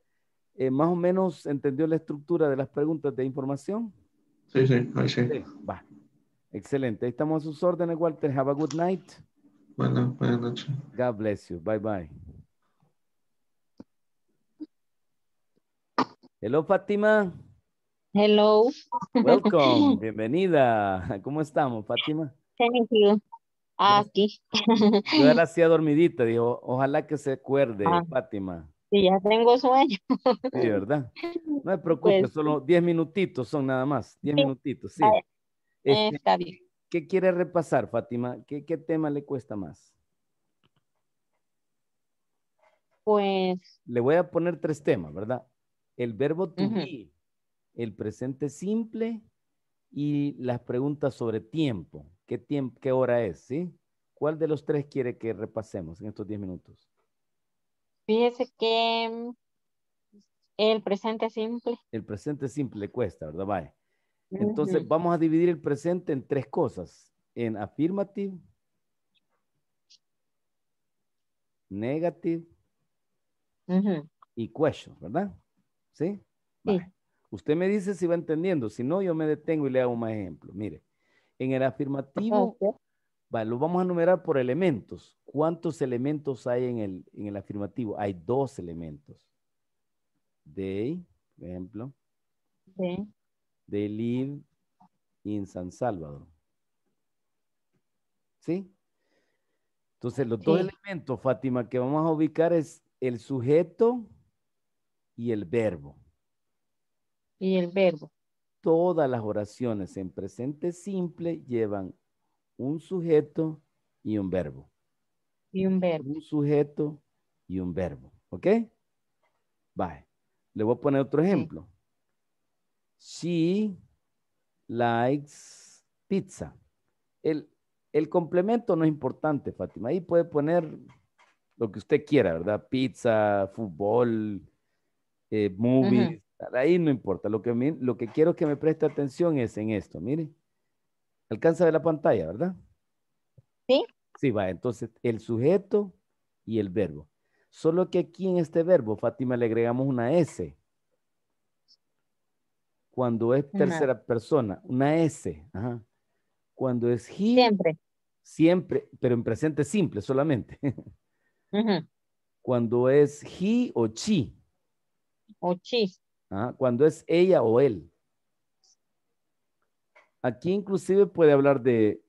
eh, más o menos entendió la estructura de las preguntas de información. Sí, sí, ahí sí. Excelente. Ahí estamos a sus órdenes, Walter. Have a good night. Bueno, buenas noches. God bless you. Bye bye. Hello, Fátima. Hello. Welcome, (laughs) bienvenida. ¿Cómo estamos, Fátima? Thank you. Aquí. Yo era así dormidita, dijo, ojalá que se acuerde, ah. Fátima. Sí, ya tengo sueño. Sí, ¿verdad? No me preocupes, pues solo 10 minutitos son nada más, 10 minutitos, sí. Este, está bien. ¿Qué quiere repasar, Fátima? ¿Qué, tema le cuesta más? Pues. Le voy a poner tres temas, ¿verdad? El verbo to be el presente simple y las preguntas sobre tiempo. ¿Qué, qué hora es? ¿sí? ¿Cuál de los tres quiere que repasemos en estos 10 minutos? Fíjese que mm, el presente simple. El presente simple cuesta, ¿verdad? vale Entonces vamos a dividir el presente en tres cosas. En affirmative, negative y question, ¿verdad? ¿Sí? sí. Usted me dice si va entendiendo, si no, yo me detengo y le hago más ejemplo. Mire, en el afirmativo, lo vamos a numerar por elementos. ¿Cuántos elementos hay en el, afirmativo? Hay dos elementos. They, por ejemplo. Sí. They live in San Salvador. ¿Sí? Entonces, los dos elementos, Fátima, que vamos a ubicar es el sujeto y el verbo y el verbo. Todas las oraciones en presente simple llevan un sujeto y un verbo. Y un verbo. Un sujeto y un verbo. ¿Ok? Bye. Le voy a poner otro ejemplo. She likes pizza. El, complemento no es importante, Fátima. Ahí puede poner lo que usted quiera, ¿verdad? Pizza, fútbol, eh, movies, Ahí no importa. Lo que, lo que quiero que me preste atención es en esto. Mire. Alcanza de la pantalla, ¿verdad? Sí. Sí, va. Entonces, el sujeto y el verbo. Solo que aquí en este verbo, Fátima, le agregamos una S. Cuando es tercera persona, una S. Cuando es he. Siempre. Siempre, pero en presente simple solamente. (laughs) Cuando es he o chi. O chi. ¿ah? cuando es ella o él. Aquí inclusive puede hablar de,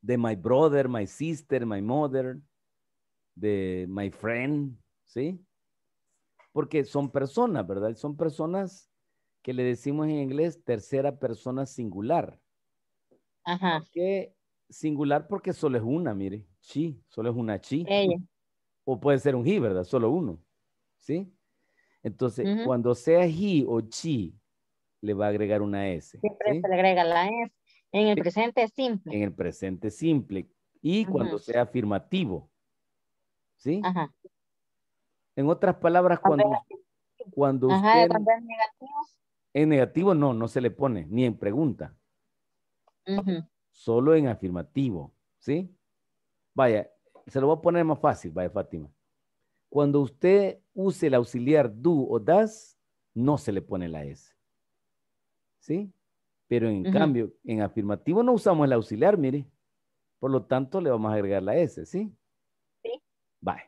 de my brother, my sister, my mother, de my friend, ¿sí? Porque son personas, ¿verdad? Son personas que le decimos en inglés tercera persona singular. Ajá. Que singular porque solo es una, mire. Chi, solo es una chi. O puede ser un he, ¿verdad? Solo uno. ¿Sí? Entonces, cuando sea he o she, le va a agregar una S. Siempre se le agrega la S. En el presente simple. En el presente simple. Y cuando sea afirmativo. ¿Sí? Ajá. En otras palabras, cuando, cuando Ajá, usted... En negativo. en negativo no, no se le pone, ni en pregunta. Solo en afirmativo, ¿sí? Vaya, se lo voy a poner más fácil, vaya Fátima. Cuando usted use el auxiliar do o das, no se le pone la S. ¿Sí? Pero en cambio, en afirmativo no usamos el auxiliar, mire. Por lo tanto, le vamos a agregar la S, ¿sí? Sí. Vale.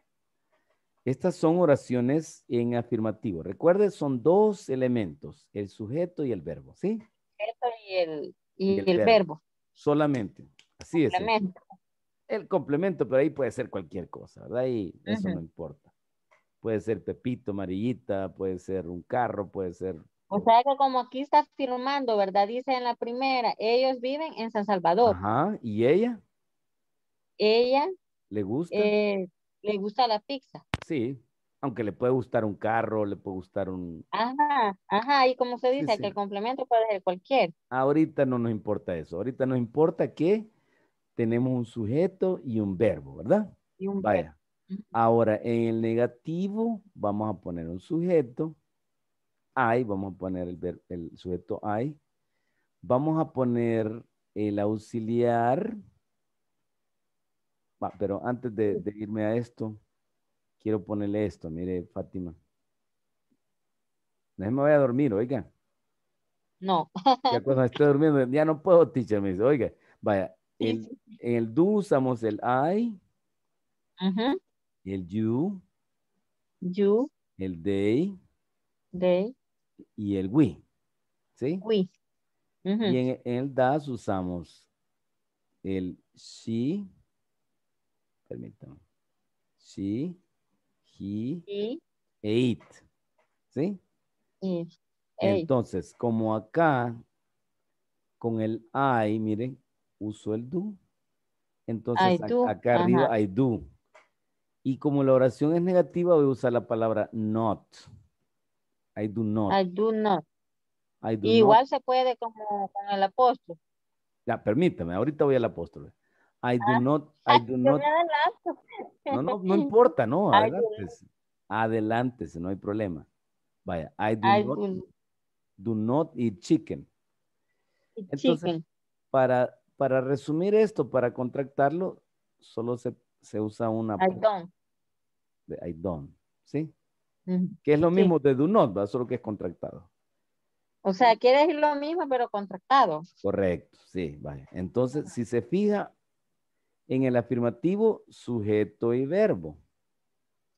Estas son oraciones en afirmativo. Recuerde, son dos elementos, el sujeto y el verbo, ¿sí? Sujeto y el, y y el, verbo. Solamente. Así es. ¿eh? El complemento, pero ahí puede ser cualquier cosa, ¿verdad? Y eso no importa. Puede ser Pepito, Marillita, puede ser un carro, puede ser... O eh, sea que como aquí estás firmando, ¿verdad? Dice en la primera, ellos viven en San Salvador. Ajá, ¿y ella? Ella. ¿Le gusta? Eh, le gusta la pizza. Sí, aunque le puede gustar un carro, le puede gustar un... Ajá, ajá, y como se dice, que el complemento puede ser cualquier. Ahorita no nos importa eso, ahorita nos importa que tenemos un sujeto y un verbo, ¿verdad? Y un Vaya. Verbo. Ahora, en el negativo vamos a poner un sujeto. Hay, vamos a poner el, sujeto hay. Vamos a poner el auxiliar. pero antes de, irme a esto, quiero ponerle esto. Mire, Fátima. No me voy a dormir, oiga. No. Ya (laughs) cuando estoy durmiendo, ya no puedo, teacher, me oiga, vaya, en el do usamos el I. El you. You. El they. They. Y el we. ¿Sí? We. Y en el das usamos el she. Permítame. She. He. it. ¿Sí? Entonces, como acá, con el I, miren, uso el do. Entonces, acá arriba, hay I do. Y como la oración es negativa, voy a usar la palabra not. I do not. I do not. Igual se puede como con el apóstol. Ya, permítame, ahorita voy al apóstol. I do ah, not, I do not. No, no, no (laughs) importa, no, Adelante. Adelante no hay problema. Vaya, I do not, do. not eat chicken. Entonces, Para, para resumir esto, para contractarlo, solo se, usa una. I de I don't, ¿sí? Que es lo mismo de do not, solo que es contractado. O sea, quiere decir lo mismo, pero contractado. Correcto, sí, vale. Entonces, si se fija en el afirmativo, sujeto y verbo.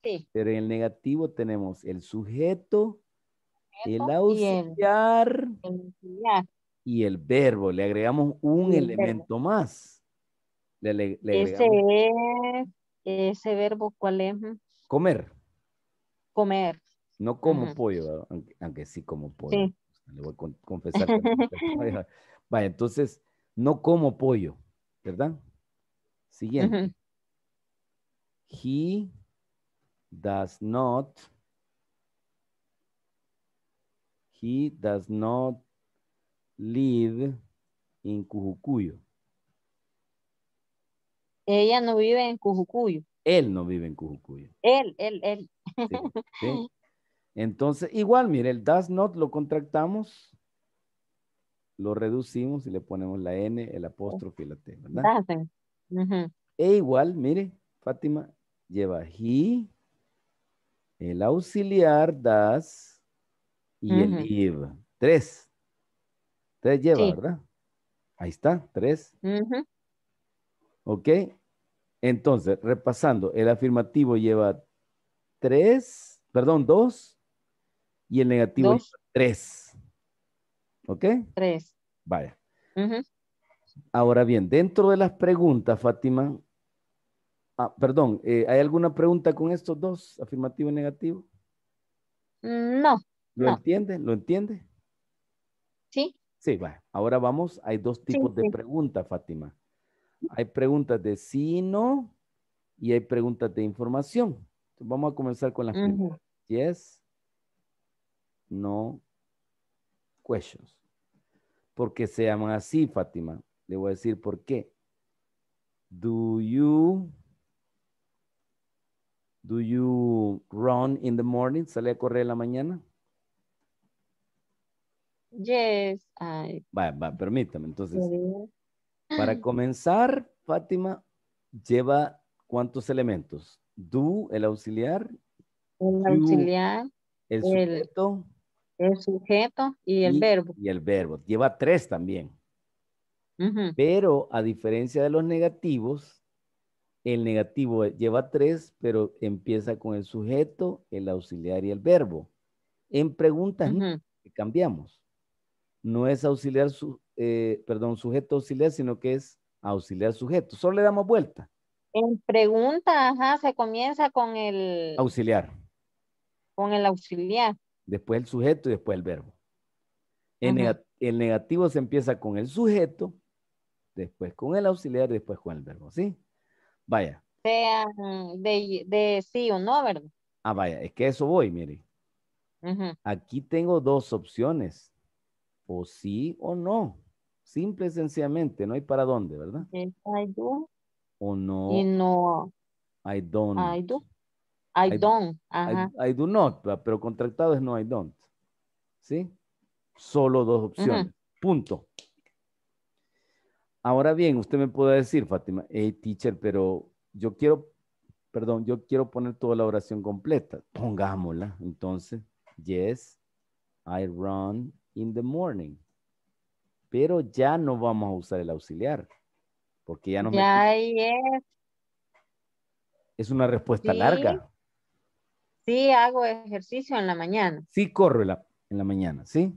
Sí. Pero en el negativo tenemos el sujeto, el auxiliar y el, Y el verbo. Le agregamos un elemento más. ese, es, ese verbo, ¿cuál es? Comer. Comer. No como pollo, aunque, sí como pollo. Le voy a confesar. (laughs) Vaya, entonces, no como pollo, ¿verdad? Siguiente. He does not. He does not live in Cujucuyo. Ella no vive en Cujucuyo. Él no vive en Cujucuyo. Él, él, él. (laughs) Entonces, igual, mire, el does not lo contractamos, lo reducimos y le ponemos la N, el apóstrofe y la T, ¿verdad? Uh E igual, mire, Fátima, lleva he, el auxiliar das y el if. Tres. Tres lleva, ¿verdad? Ahí está, tres. Ok, Ok, entonces, repasando, el afirmativo lleva tres, perdón, dos, y el negativo tres. ¿Ok? Tres. Vaya. Ahora bien, dentro de las preguntas, Fátima, ah, perdón, eh, ¿hay alguna pregunta con estos dos, afirmativo y negativo? Mm, no. ¿Lo entiende? ¿Lo entiende? Sí. Sí, va. Ahora vamos, hay dos tipos de preguntas, Fátima hay preguntas de sí y no y hay preguntas de información. vamos a comenzar con las preguntas. Yes, no, questions. ¿Por qué se llaman así, Fátima? Le voy a decir por qué. Do you do you run in the morning? ¿Sale a correr en la mañana? Yes, I. Va, va, permítame. Entonces, para comenzar, Fátima, lleva cuántos elementos? Do, el auxiliar. El auxiliar. el sujeto. El, sujeto y, el verbo. Y el verbo. Lleva tres también. Pero a diferencia de los negativos, el negativo lleva tres, pero empieza con el sujeto, el auxiliar y el verbo. En preguntas cambiamos. No es auxiliar su, eh, perdón, sujeto auxiliar, sino que es auxiliar sujeto. Solo le damos vuelta. En pregunta, se comienza con el... Auxiliar. Con el auxiliar. Después el sujeto y después el verbo. El, el negativo se empieza con el sujeto, después con el auxiliar, después con el verbo, ¿sí? Vaya. Mm, de, sí o no, ¿verdad? Ah, vaya, es que eso voy, mire. Aquí tengo dos opciones, o sí o no. Simple y sencillamente, no hay para dónde, ¿verdad? Eh, I do. O no. Y no. I don't. I do. I, don't. I, do not, pero contractado es no I don't. ¿Sí? Solo dos opciones. Punto. Ahora bien, usted me puede decir, Fátima, hey teacher, pero yo quiero, perdón, yo quiero poner toda la oración completa. Pongámosla, entonces. Yes, I run in the morning pero ya no vamos a usar el auxiliar, porque ya no es. una respuesta larga. Sí, hago ejercicio en la mañana. Sí, corro en la, mañana, ¿sí?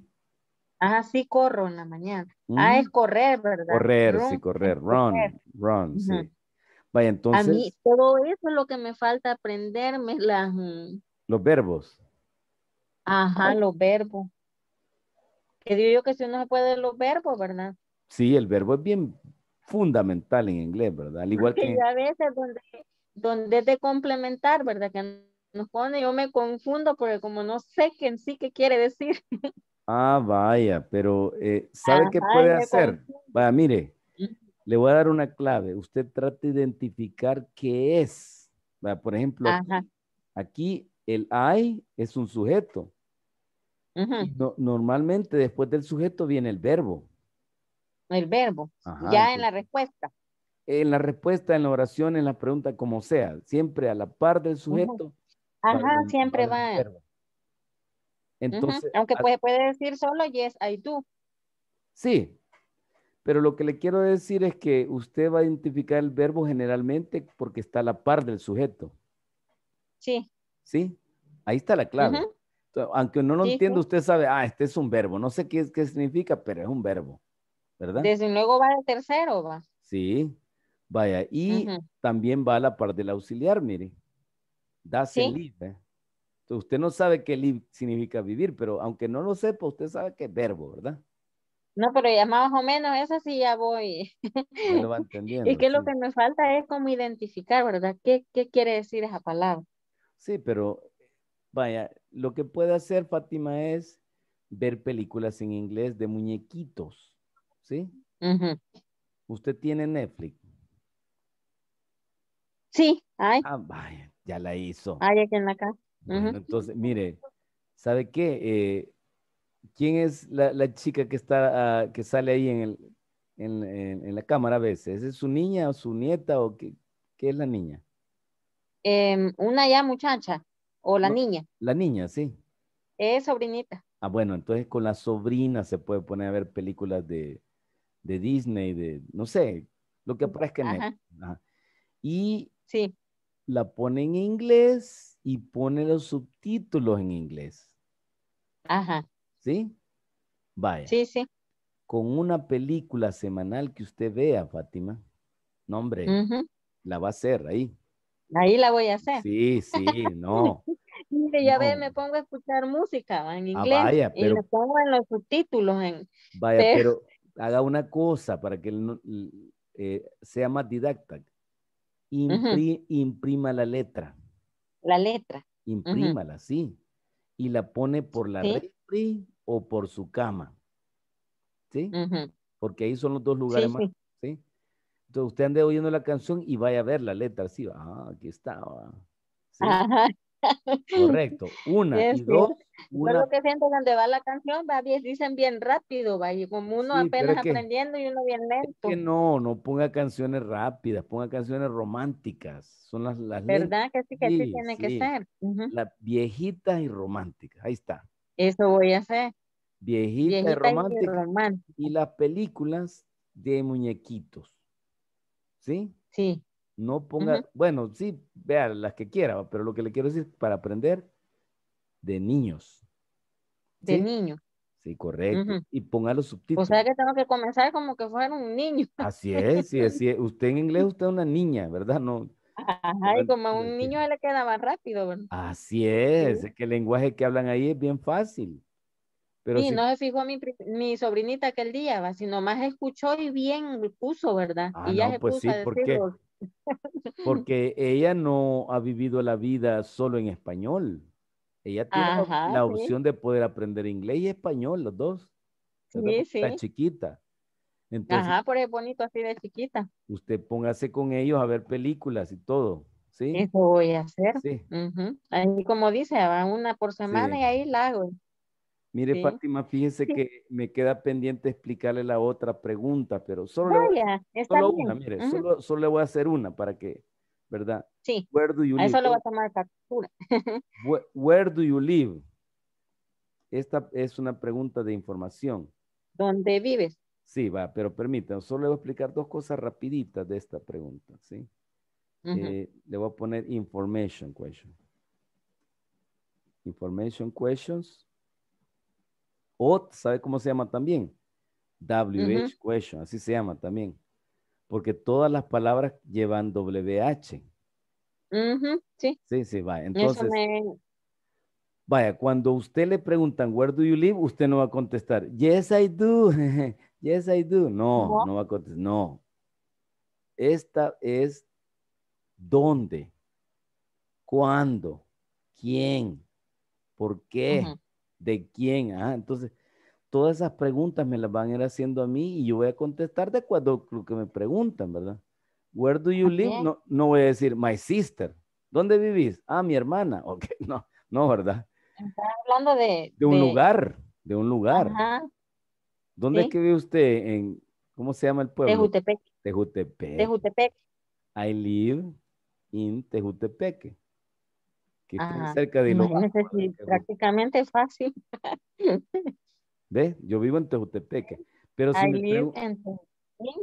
Ah, sí, corro en la mañana. Ah, es correr, ¿verdad? Correr, sí, correr. Run, run, sí. Vaya, entonces. A mí, todo eso es lo que me falta aprenderme, las. Mm, los verbos. Ajá, los verbos. Que digo yo que si uno se puede los verbos, ¿verdad? Sí, el verbo es bien fundamental en inglés, ¿verdad? Al igual que... a veces donde, donde es de complementar, ¿verdad? Que nos pone, yo me confundo porque como no sé qué en sí qué quiere decir. (laughs) Ah, vaya, pero eh, ¿sabe qué puede hacer? Vaya, mire, le voy a dar una clave. Usted trata de identificar qué es. Vaya, por ejemplo, aquí el I es un sujeto normalmente después del sujeto viene el verbo. El verbo, ya en la respuesta. En la respuesta, en la oración, en la pregunta, como sea, siempre a la par del sujeto. Ajá, siempre va. Entonces, Aunque puede, decir solo yes, ahí tú Sí, pero lo que le quiero decir es que usted va a identificar el verbo generalmente porque está a la par del sujeto. Sí. Sí, ahí está la clave aunque no lo entiendo, entienda, usted sabe, ah, este es un verbo, no sé qué, qué significa, pero es un verbo, ¿verdad? Desde luego va el tercero, va. Sí, vaya, y también va a la parte del auxiliar, mire, Da el ¿eh? Entonces, usted no sabe qué live significa vivir, pero aunque no lo sepa, usted sabe que es verbo, ¿verdad? No, pero ya más o menos eso sí ya voy. (laughs) Lo va entendiendo, Y que lo que me falta es como identificar, ¿verdad? ¿Qué, ¿Qué quiere decir esa palabra? Sí, pero Vaya, lo que puede hacer Fátima es ver películas en inglés de muñequitos, ¿sí? ¿Usted tiene Netflix? Sí, hay. Ah, vaya, ya la hizo. Hay aquí en la casa. entonces, mire, ¿sabe qué? Eh, ¿Quién es la, chica que, está, ah, que sale ahí en, la cámara a veces? ¿Es su niña o su nieta o qué, es la niña? Em, una ya muchacha. ¿O la niña? La niña, sí. Es sobrinita. Ah, bueno, entonces con la sobrina se puede poner a ver películas de, Disney, de, no sé, lo que aparezca en Y sí. la pone en inglés y pone los subtítulos en inglés. Ajá. ¿Sí? Vaya. Sí, sí. Con una película semanal que usted vea, Fátima, Nombre. la va a hacer ahí. Ahí la voy a hacer. Sí, sí, no. (laughs) Mire, ya ve, me pongo a escuchar música en ah, inglés vaya, pero, y le pongo en los subtítulos. En, vaya, pero, haga una cosa para que eh, sea más didáctica, Imprima la letra. La letra. Imprímala, sí. Y la pone por la red o por su cama. ¿Sí? Porque ahí son los dos lugares más. ¿sí? Entonces usted ande oyendo la canción y vaya a ver la letra, así, ah, aquí estaba. (laughs) Correcto, una y dos. Pues, lo que siento donde va la canción, va dicen bien rápido, va, como uno apenas aprendiendo y uno bien lento. que no, no ponga canciones rápidas, ponga canciones románticas, son las, las ¿Verdad que sí, que sí, tiene que ser? La viejita y romántica, ahí está. Eso voy a hacer. viejita y románticas. Y, romántica. y las películas de muñequitos ¿sí? Sí. No ponga, bueno, sí, vea las que quiera, pero lo que le quiero decir para aprender de niños. De niños. Sí, correcto. Y ponga los subtítulos. O sea que tengo que comenzar como que fuera un niño. (laughs) Así es, sí, así es. Usted en inglés, usted es una niña, ¿verdad? No. Ajá, como a un niño le queda más rápido, ¿verdad? Así es, es que el lenguaje que hablan ahí es bien fácil sí, no se fijó mi, mi sobrinita aquel día, ¿va? sino más escuchó y bien puso, ¿verdad? Ah, y ya se pues puso sí, ¿por porque, (laughs) porque ella no ha vivido la vida solo en español. Ella tiene la, opción de poder aprender inglés y español, los dos. Sí, sí. Está chiquita. Ajá, por es bonito así de chiquita. Usted póngase con ellos a ver películas y todo. ¿sí? Eso voy a hacer. Sí. Ahí como dice, una por semana y ahí la hago. Mire, Fátima, fíjense que me queda pendiente explicarle la otra pregunta, pero solo, solo una, mire, solo, le voy a hacer una para que, ¿verdad? Sí. Where do you Eso voy a tomar (laughs) where, do you live? Esta es una pregunta de información. ¿Dónde vives? Sí, va, pero permítanme, solo le voy a explicar dos cosas rapiditas de esta pregunta, ¿sí? Eh, le voy a poner information question. Information questions ¿Ot? ¿sabe cómo se llama también? WH question, así se llama también. Porque todas las palabras llevan WH. sí. Sí, sí, va. Entonces, vaya, cuando usted le preguntan, where do you live? Usted no va a contestar, yes, I do. (laughs) yes, I do. No, no va a contestar, no. Esta es dónde, cuándo, quién, por qué. ¿De quién? Ah, entonces, todas esas preguntas me las van a ir haciendo a mí y yo voy a contestar de acuerdo lo que me preguntan, ¿verdad? Where do you live? No, no voy a decir my sister. ¿Dónde vivís? Ah, mi hermana. (laughs) Ok, no, no, ¿verdad? Está hablando de... De un lugar, de un lugar. Ajá. ¿Dónde es que vive usted? En, ¿Cómo se llama el pueblo? Tejutepec. Tejutepec. Tejutepec. I live in Tejutepeque que ah, cerca de lo prácticamente fácil. (laughs) ¿Ves? Yo vivo en Tejutepeque. Pero si me live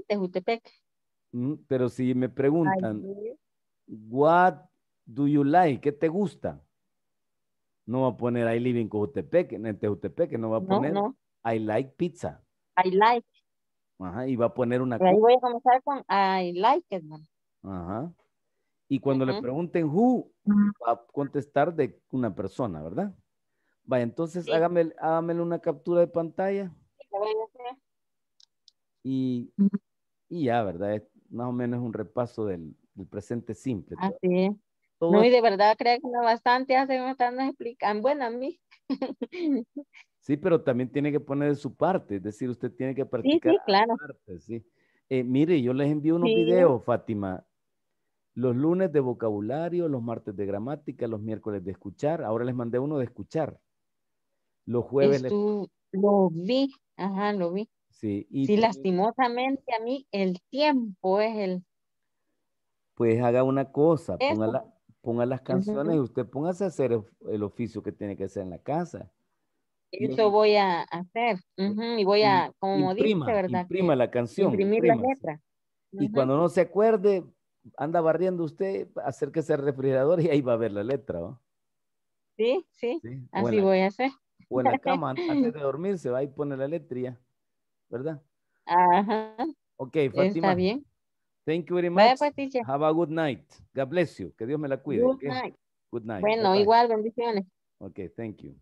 Tejutepeque. Mm, pero si me preguntan, what do you like? ¿Qué te gusta? No va a poner I live in Tejutepeque, en Tejutepeque, no va a poner I like pizza. I like. Ajá, y va a poner una. ahí voy a comenzar con I like, man. Ajá. Y cuando le pregunten who, mm. va a contestar de una persona, ¿verdad? Vaya, entonces hágame, hágame, una captura de pantalla. Mm. Y, ya, ¿verdad? Es más o menos un repaso del, presente simple. Así y de verdad creo que bastante hacen, me están explicando, bueno, a mí. (laughs) Sí, pero también tiene que poner de su parte, es decir, usted tiene que practicar. Sí, sí claro. Parte, sí. Eh, mire, yo les envío unos videos, Fátima, los lunes de vocabulario, los martes de gramática, los miércoles de escuchar. Ahora les mandé uno de escuchar. Los jueves. Lo vi, ajá, lo vi. Sí, y lastimosamente a mí el tiempo es el. Pues haga una cosa, ponga, la, ponga, las canciones y usted póngase a hacer el oficio que tiene que hacer en la casa. Eso voy a hacer. Eh, y voy a, como imprima, ¿verdad? Imprima la canción. Imprimir la letra. Y cuando no se acuerde, anda barriendo usted, acérquese al refrigerador y ahí va a ver la letra, ¿no? ¿oh? Sí, sí, así voy a hacer. O en la (laughs) cama, antes de dormirse se va y pone la ya, ¿verdad? Ajá. Ok, Fátima. Está bien. Thank you very much. Bye, Have a good night. God bless you. Que Dios me la cuide. Good night. Bueno, igual, bendiciones. Ok, thank you.